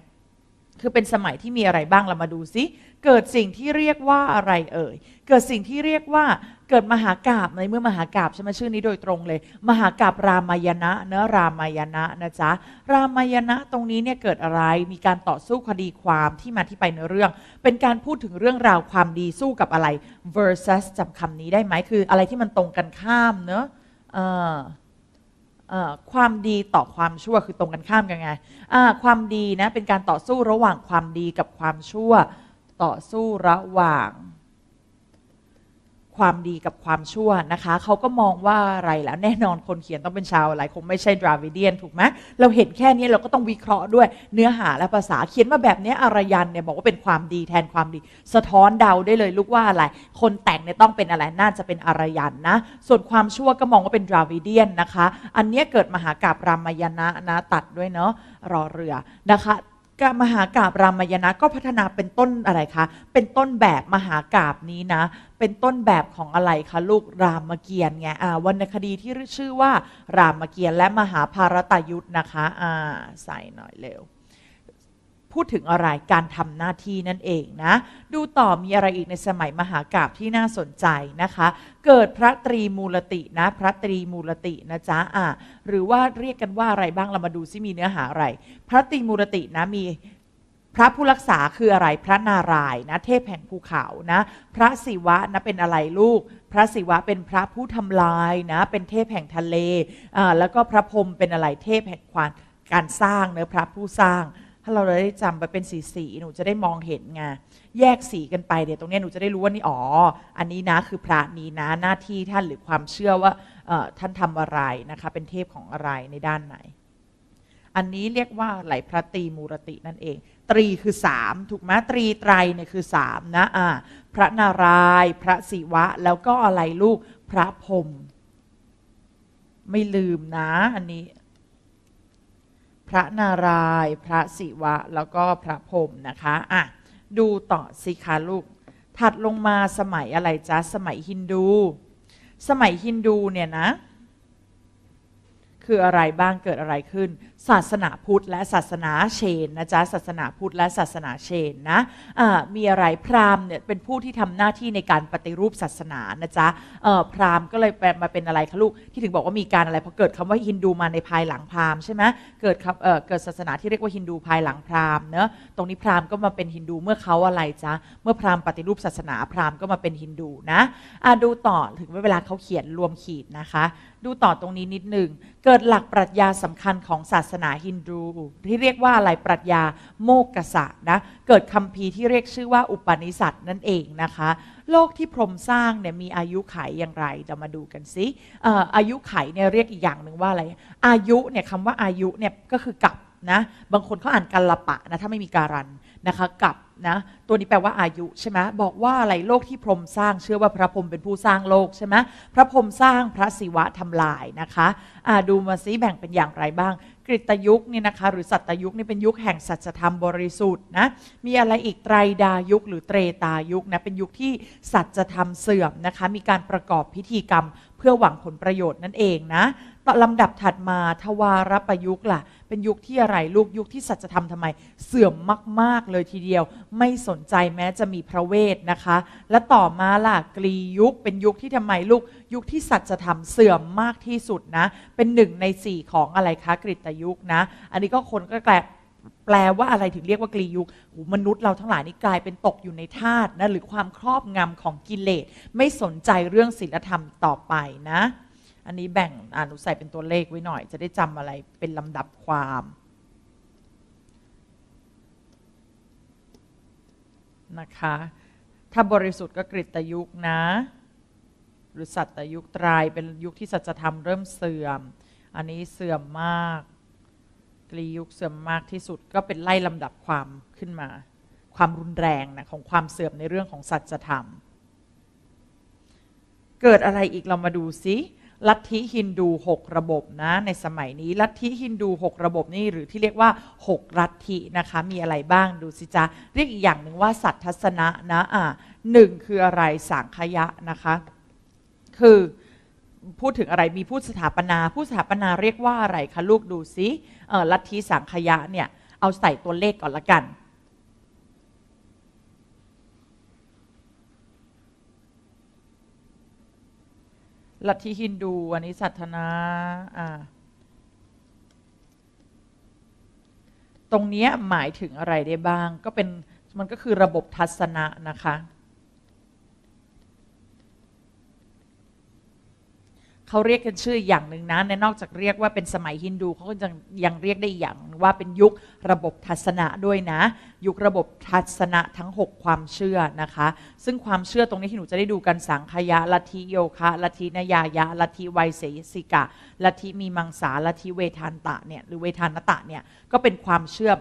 คือเป็นสมัยที่มีอะไรบ้างเรามาดูซิ เกิดสิ่งที่เรียกว่าอะไร เอ่ยเกิดสิ่งที่เรียกว่า เกิดมหากาบในเมื่อมหากาบใช่ไหมชื่อนี้โดยตรงเลย มหากาบรามายณะเนื้อรามายณะนะจ๊ะรามายณะตรงนี้เนี่ยเกิดอะไรมีการต่อสู้คดีความที่มาที่ไปในเรื่อง เป็นการพูดถึงเรื่องราวความดีสู้กับอะไร versus จำคำนี้ได้ไหมคือ อะไรที่มันตรงกันข้ามเนอะความดีต่อความชั่วคือตรงกันข้ามกันไง ความดีนะเป็นการต่อสู้ระหว่างความดีกับความชั่ว ต่อสู้ระหว่างความดีกับความชั่วนะคะ เขาก็มองว่าอะไรแล้วแน่นอนคนเขียนต้องเป็นชาวอะไรคงไม่ใช่ดราวิเดียน ถูกไหมเราเห็นแค่นี้เราก็ต้องวิเคราะห์ด้วย เนื้อหาและภาษาเขียนมาแบบนี้อารยันเนี่ยบอกว่าเป็นความดีแทนความดีสะท้อนเดาได้เลยลูกว่าอะไร คนแต่งเนี่ยต้องเป็นอะไรน่าจะเป็นอารยันนะส่วนความชั่วก็มองว่าเป็นดราวิเดียนนะคะ อันนี้เกิดมหากราบรามยานะนะตัดด้วยเนาะรอเรือนะคะการมหากราบรามายะก็พัฒนาเป็นต้นอะไรคะ เป็นต้นแบบมหากราบนี้นะ เป็นต้นแบบของอะไรคะลูกรามเกียรติ์ไงอ่าวรรณคดีที่ชื่อว่ารามเกียรติ์และมหาภารตายุทธนะคะอ่าใส่หน่อยเร็วพูดถึงอะไร การทำหน้าที่นั่นเองนะ ดูต่อ มีอะไรอีกในสมัยมหากราบที่น่าสนใจนะคะ เกิดพระตรีมูลตินะ พระตรีมูลตินะจ๊ะอ่ะหรือว่าเรียกกันว่าอะไรบ้าง เรามาดูซิมีเนื้อหาอะไร พระตรีมูลตินะ มีพระผู้รักษาคืออะไร พระนารายณ์นะ เทพแห่งภูเขานะ พระศิวะนะเป็นอะไรลูก พระศิวะเป็นพระผู้ทำลายนะ เป็นเทพแห่งทะเลอ่าแล้วก็พระพรหมเป็นอะไร เทพแห่งความการสร้างเนื้อพระผู้สร้างถ้าเราได้จำไปเป็นสีสีหนูจะได้มองเห็นไง แยกสีกันไปเดี๋ยวตรงนี้หนูจะได้รู้ว่านี่อ๋อ อันนี้นะ คือพระนี้นะหน้าที่ท่านหรือความเชื่อว่าท่านทำอะไรนะคะเป็นเทพของอะไรในด้านไหน อันนี้เรียกว่า ไหลพระตีมูรตินั่นเอง ตรี คือสามถูกไหมตรีไตรเนี่ยคือสามนะอ่าพระนารายพระศิวะ แล้วก็อะไรลูกพระพรมไม่ลืมนะ อันนี้ระนารายณ์พระศิวะแล้วก็พระพรมนะคะอ่ะดูต่อสิคะลูกถัดลงมาสมัยอะไรจ๊ะ สมัยฮินดู สมัยฮินดูเนี่ยนะ คืออะไรบ้างเกิดอะไรขึ้นศาสนาพุทธ และศาสนาเชนนะจ๊ะศาสนาพุทธและศาสนาเชนนะะมีอะไรพราหมณ์เนี่ยเป็นผู้ที่ ทำหน้าที่ในการปฏิรูปศาสนานะจ๊ะพราหมณ์ก็เลยแปลมาเป็นอะไรคะลูกที่ถึงบอกว่ามีการอะไรพอเกิดคำว่าฮินดูมาในภายหลังพราหมณ์ใช่ไหมเกิดเเกิดศาสนาที่เรียกว่าฮินดูภายหลังพราหมณ์เนอะตรงนี้พราหมณ์ก็มาเป็นฮินดูเมื่อเขาอะไรจ๊ะเมื่อพราหมณ์ปฏิรูปศาสนาพราหมณ์ก็มาเป็นฮินดูนะะดูต่อถึงเวลาเขาเขียนรวมขีดนะคะดูต่อตรงนี้นิดหนึ่งเกิดหลักปรัชญาสำคัญของศาสสนาฮินดู ที่เรียกว่าอะไรปรัชญาโมกขะนะเกิดคำพีที่เรียกชื่อว่าอุปนิสัตนั่นเองนะคะ โลกที่พรหมสร้างเนี่ยมีอายุไขยอย่างไรเรามาดูกันสิอายุไขเนี่ยเรียกอีกอย่างหนึ่งว่าอะไร อายุเนี่ยคำว่าอายุเนี่ยก็คือกับนะบางคนเขาอ่านกัลปะนะถ้าไม่มีการันนะคะกับนะตัวนี้แปลว่าอายุใช่ไหมบอกว่าอะไรโลกที่พรหมสร้างเชื่อว่าพระพรหมเป็นผู้สร้างโลกใช่ไหมพระพรหมสร้างพระศิวะทำลายนะคะะดูมาซิแบ่งเป็นอย่างไรบ้างกริตยุคนี่นะคะหรือสัตยุคนี่เป็นยุคแห่งสัจธรรมบริสุทธิ์นะมีอะไรอีกไตรดายุคหรือเตรตายุคนะเป็นยุคที่สัจธรรมเสื่อมนะคะมีการประกอบพิธีกรรมเพื่อหวังผลประโยชน์นั่นเองนะต่อลำดับถัดมาทวารประยุกต์ล่ะเป็นยุคที่อะไรลูกยุคที่สัจธรรมทำไม เสื่อมมาก ๆ เลยทีเดียว ไม่สนใจแม้จะมีพระเวทนะคะ และต่อมาล่ะ กรียุคเป็นยุคที่ทำไม ลูกยุคที่สัจธรรมเสื่อมมากที่สุดนะ เป็นหนึ่งในสี่ของอะไรคะกริตยุคนะ อันนี้ก็คนก็แกลแปลว่าอะไรถึงเรียกว่ากรียุคมนุษย์เราทั้งหลายนี่กลายเป็นตกอยู่ในธาตุนะหรือความครอบงำของกิเลสไม่สนใจเรื่องศีลธรรมต่อไปนะอันนี้แบ่งอ่านุใส่เป็นตัวเลขไว้หน่อย จะได้จำอะไรเป็นลำดับความนะคะ ถ้าบริสุทธิ์ก็กริตยุกนะ หรือสัตยุกตรายเป็นยุคที่สัจธรรมเริ่มเสื่อม อันนี้เสื่อมมากกรียุคเสื่อมมากที่สุดก็เป็นไล่ลำดับความขึ้นมา ความรุนแรงนะของความเสื่อมในเรื่องของสัจธรรม เกิดอะไรอีกเรามาดูซิลัทธิฮินดู 6 ระบบนะในสมัยนี้ลัทธิฮินดู 6 ระบบนี่หรือที่เรียกว่า6ลัทธินะคะมีอะไรบ้างดูสิจ๊ะเรียกอีกอย่างหนึ่งว่าสัตทัศนะนะอ่าหนึ่งคืออะไรสังขยะนะคะคือพูดถึงอะไรมีผู้สถาปนา ผู้สถาปนา เรียกว่าอะไรคะลูกดูซิลัทธิสังขยะเนี่ยเอาใส่ตัวเลขก่อนละกันลัทธิฮินดูอันนี้ศาสนาอ่าตรงนี้หมายถึงอะไรได้บ้างก็เป็น มันก็คือระบบทัศนะนะคะเขาเรียกกันชื่ออย่างหนึ่งนะในนอกจากเรียกว่าเป็นสมัยฮินดูเขาก็ยังยังเรียกได้อย่างว่าเป็นยุคระบบทัศนะด้วยนะ ยุคระบบทัศนะทั้ง 6 ความเชื่อนะคะ ซึ่งความเชื่อตรงนี้ที่หนูจะได้ดูกันสังขยะลัทธิโยคะลัทธินยายะลัทธิไวเสสิกะลัทธิมีมังสาลัทธิเวทานตะเนี่ยหรือเวทานตะเนี่ยก็เป็นความเชื่อ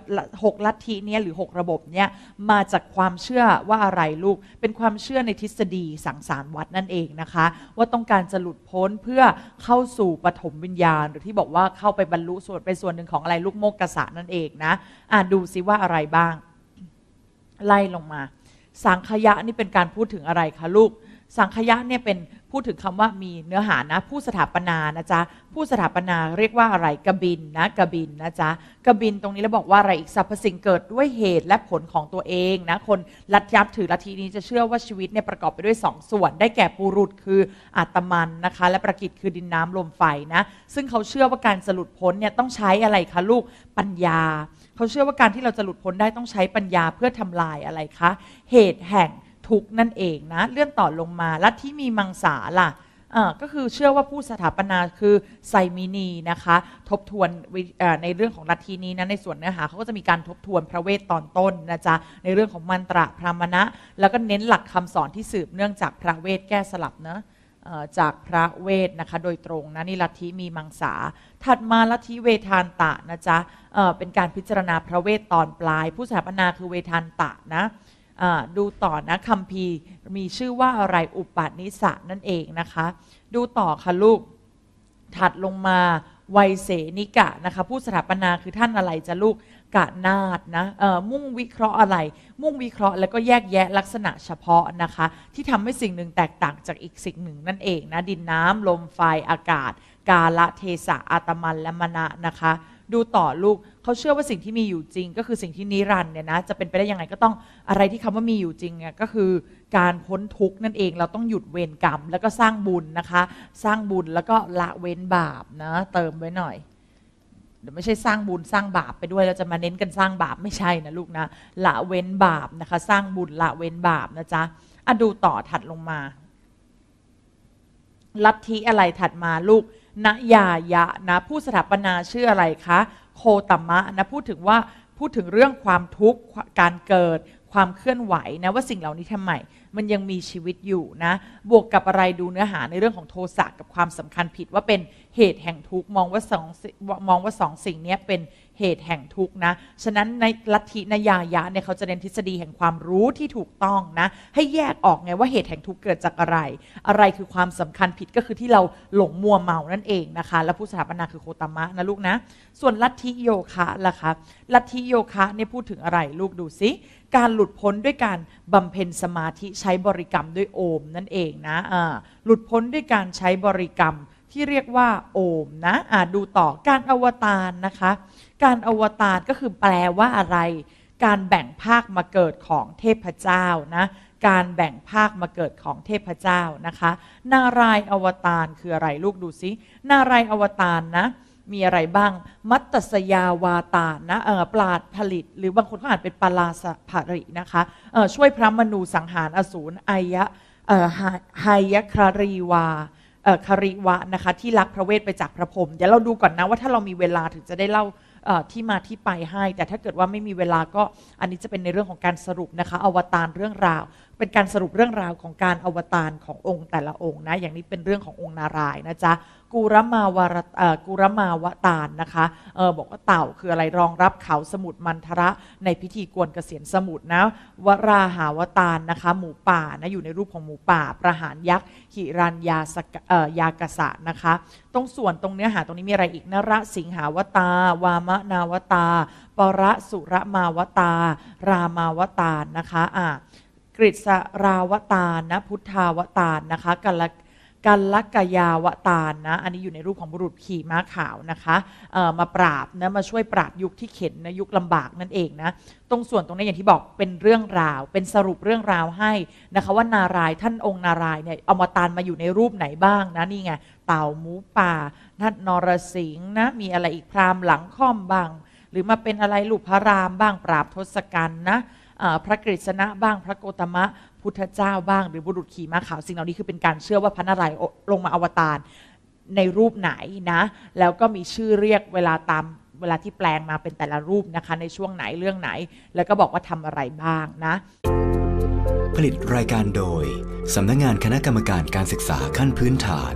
หกลัทธิเนี่ยหรือหกระบบเนี่ยมาจากความเชื่อว่าอะไรลูก เป็นความเชื่อในทฤษฎีสังสารวัดนั่นเองนะคะว่าต้องการจะหลุดพ้นเพื่อเข้าสู่ปฐมวิญญาณ หรือที่บอกว่าเข้าไปบรรลุส่วนเป็นส่วนหนึ่งของอะไรลูกโมกกษะนั่นเองนะอ่านดูซิว่าอะไรบ้าง ไล่ลงมาสังขยะนี่เป็นการพูดถึงอะไรคะลูกสังขยะเนี่ยเป็นพูดถึงคำว่ามีเนื้อหานะผู้สถาปนานะจ๊ะผู้สถาปนาเรียกว่าอะไรกบินนะกบินนะจ๊ะกบินตรงนี้แล้วบอกว่าอะไรอีกสรรพสิ่งเกิดด้วยเหตุและผลของตัวเองนะคนลัทธิถือลัทธินี้จะเชื่อว่าชีวิตเนี่ยประกอบไปด้วย 2 ส่วน ได้แก่ปูรุษคืออาตมันนะคะและประกิจคือดินน้ำลมไฟนะซึ่งเขาเชื่อว่าการสรุดพ้นเนี่ยต้องใช้อะไรคะลูกปัญญา เขาเชื่อว่าการที่เราจะหลุดพ้นได้ต้องใช้ปัญญาเพื่อทำลายอะไรคะเหตุแห่งทุกนั่นเองนะเลื่อนต่อลงมา ลัทธิมีมังสาล่ะก็คือเชื่อว่าผู้สถาปนาคือไซมินีนะคะ ทบทวนในเรื่องของลัทธินี้นะในส่วนเนื้อหาเขาก็จะมีการทบทวนพระเวทตอนต้นนะจ๊ะในเรื่องของมันตระพรามณะ แล้วก็เน้นหลักคำสอนที่สืบเนื่องจากพระเวทแก้สลับเนะจากพระเวทนะคะ โดยตรงนะนี่ลัทธิมีมังสาถัดมาลัทธิเวทานตะนะจ๊ะเป็นการพิจารณาพระเวทตอนปลาย ผู้สถาปนาคือเวทานตะนะดูต่อนะคัมภีร์มีชื่อว่าอะไรอุปาณิสะนั่นเองนะคะ ดูต่อค่ะลูกถัดลงมาไวยเสนิกะนะคะผู้สถาปนาคือท่านอะไรจะลูกกะนาดนะมุ่งวิเคราะห์อะไร มุ่งวิเคราะห์แล้วก็แยกแยะลักษณะเฉพาะนะคะ ที่ทำให้สิ่งหนึ่งแตกต่างจากอีกสิ่งหนึ่ง นั่นเองนะดินน้ำลมไฟอากาศ กาละเทศะอาตมันและมณะนะคะดูต่อลูกเขาเชื่อว่าสิ่งที่มีอยู่จริง ก็คือสิ่งที่นิรันดร์เนี่ยนะจะเป็นไปได้ยังไงก็ต้องอะไรที่คำว่ามีอยู่จริงเนี่ยก็คือการพ้นทุกข์นั่นเอง เราต้องหยุดเวรกรรมแล้วก็สร้างบุญนะคะสร้างบุญแล้วก็ละเว้นบาปนะเติมไว้หน่อยเดี๋ยวไม่ใช่สร้างบุญสร้างบาปไปด้วย เราจะมาเน้นกันสร้างบาปไม่ใช่นะลูกนะละเว้นบาปนะคะสร้างบุญละเว้นบาปนะจ๊ะอ่ะดูต่อถัดลงมาลัทธิอะไรถัดมาลูกนยายะนะ ผู้สถาปนาชื่ออะไรคะ โคตมะ นะ พูดถึงว่า พูดถึงเรื่องความทุกข์ การเกิด ความเคลื่อนไหว นะ ว่าสิ่งเหล่านี้ทำไม มันยังมีชีวิตอยู่ นะ บวกกับอะไรดูเนื้อหาในเรื่องของโทสะกับความสำคัญผิดว่าเป็นเหตุแห่งทุกข์ มองว่าสองมองว่าสองสิ่งนี้เป็นเหตุแห่งทุกนะ ฉะนั้นในลัทธินยายะเนี่ยเขาจะเน้นทฤษฎีแห่งความรู้ที่ถูกต้องนะ ให้แยกออกไงว่าเหตุแห่งทุกเกิดจากอะไร อะไรคือความสำคัญผิดก็คือที่เราหลงมัวเมานั่นเองนะคะ และผู้สถาปนาคือโคตมะนะลูกนะ ส่วนลัทธิโยคะล่ะคะ ลัทธิโยคะเนี่ยพูดถึงอะไร ลูกดูสิ การหลุดพ้นด้วยการบำเพ็ญสมาธิใช้บริกรรมด้วยโอมนั่นเองนะะหลุดพ้นด้วยการใช้บริกรรมที่เรียกว่าโอมนะะดูต่อการอวตารนะคะการอวตารก็คือแปลว่าอะไร การแบ่งภาคมาเกิดของเทพเจ้านะ การแบ่งภาคมาเกิดของเทพเจ้านะคะนารายอวตารคืออะไรลูกดูซินารายอวตารนะ มีอะไรบ้าง มัตตสยาวาตานะเออปราดผลิต หรือบางคนก็อ่านเป็นปลาสภรินะคะเออช่วยพระมนูสังหารอสูรอายะเออหายะคารีวาเออคาริวะนะคะ ที่รักพระเวทไปจากพระพรหมเดี๋ยวเราดูก่อนนะว่าถ้าเรามีเวลาถึงจะได้เล่าที่มาที่ไปให้ แต่ถ้าเกิดว่าไม่มีเวลาก็อันนี้จะเป็นในเรื่องของการสรุปนะคะอวตารเรื่องราวเป็นการสรุปเรื่องราวของการอวตารขององค์แต่ละองค์นะ อย่างนี้เป็นเรื่องขององค์นารายนะจ๊ะกูรมาวรกูรมาวตานนะคะออบอกว่าเต่าคืออะไรรองรับเขาสมุทรมันทระในพิธีกวนเกษียณสมุทรนะ วราหาวตานนะคะหมูป่านะอยู่ในรูปของหมูป่า ประหารยักษ์หิรันยาสกยากษะนะคะ ตรงส่วนตรงเนื้อหาตรงนี้ มีอะไรอีกนระสิงหาวตา วามนาวตาปรสุรมาวตา รามาวตานนะคะ อ่ากฤษราวตานนะพุทธาวตานนะคะ กัลละกัลลกยาวตานนะ อันนี้อยู่ในรูปของบุรุษขี่ม้าขาวนะคะมาปราบนะมาช่วยปราบยุคที่เข็นนะยุคลำบากนั่นเองนะ ตรงส่วนตรงนี้อย่างที่บอกเป็นเรื่องราว เป็นสรุปเรื่องราวให้นะคะ ว่านารายท่านองค์นารายเนี่ยอมาตานมาอยู่ในรูปไหนบ้างนะนี่ไงเต่าหมูป่าท่านนรสิงห์นะ มีอะไรอีกพรามหลังค่อมบ้าง หรือมาเป็นอะไรลูกพระรามบ้างปราบทศกัณฐ์นะพระกฤษณะบ้างพระโกตมะ พุทธเจ้าบ้างหรือบุรุษขี่ม้าขาวสิ่งเหล่านี้คือเป็นการเชื่อว่าพระนารายณ์ลงมาอวตารในรูปไหนนะแล้วก็มีชื่อเรียกเวลาตามเวลาที่แปลงมาเป็นแต่ละรูปนะคะในช่วงไหนเรื่องไหน แล้วก็บอกว่าทำอะไรบ้างนะผลิตรายการโดยสำนักงงานคณะกรรมการการศึกษาขั้นพื้นฐาน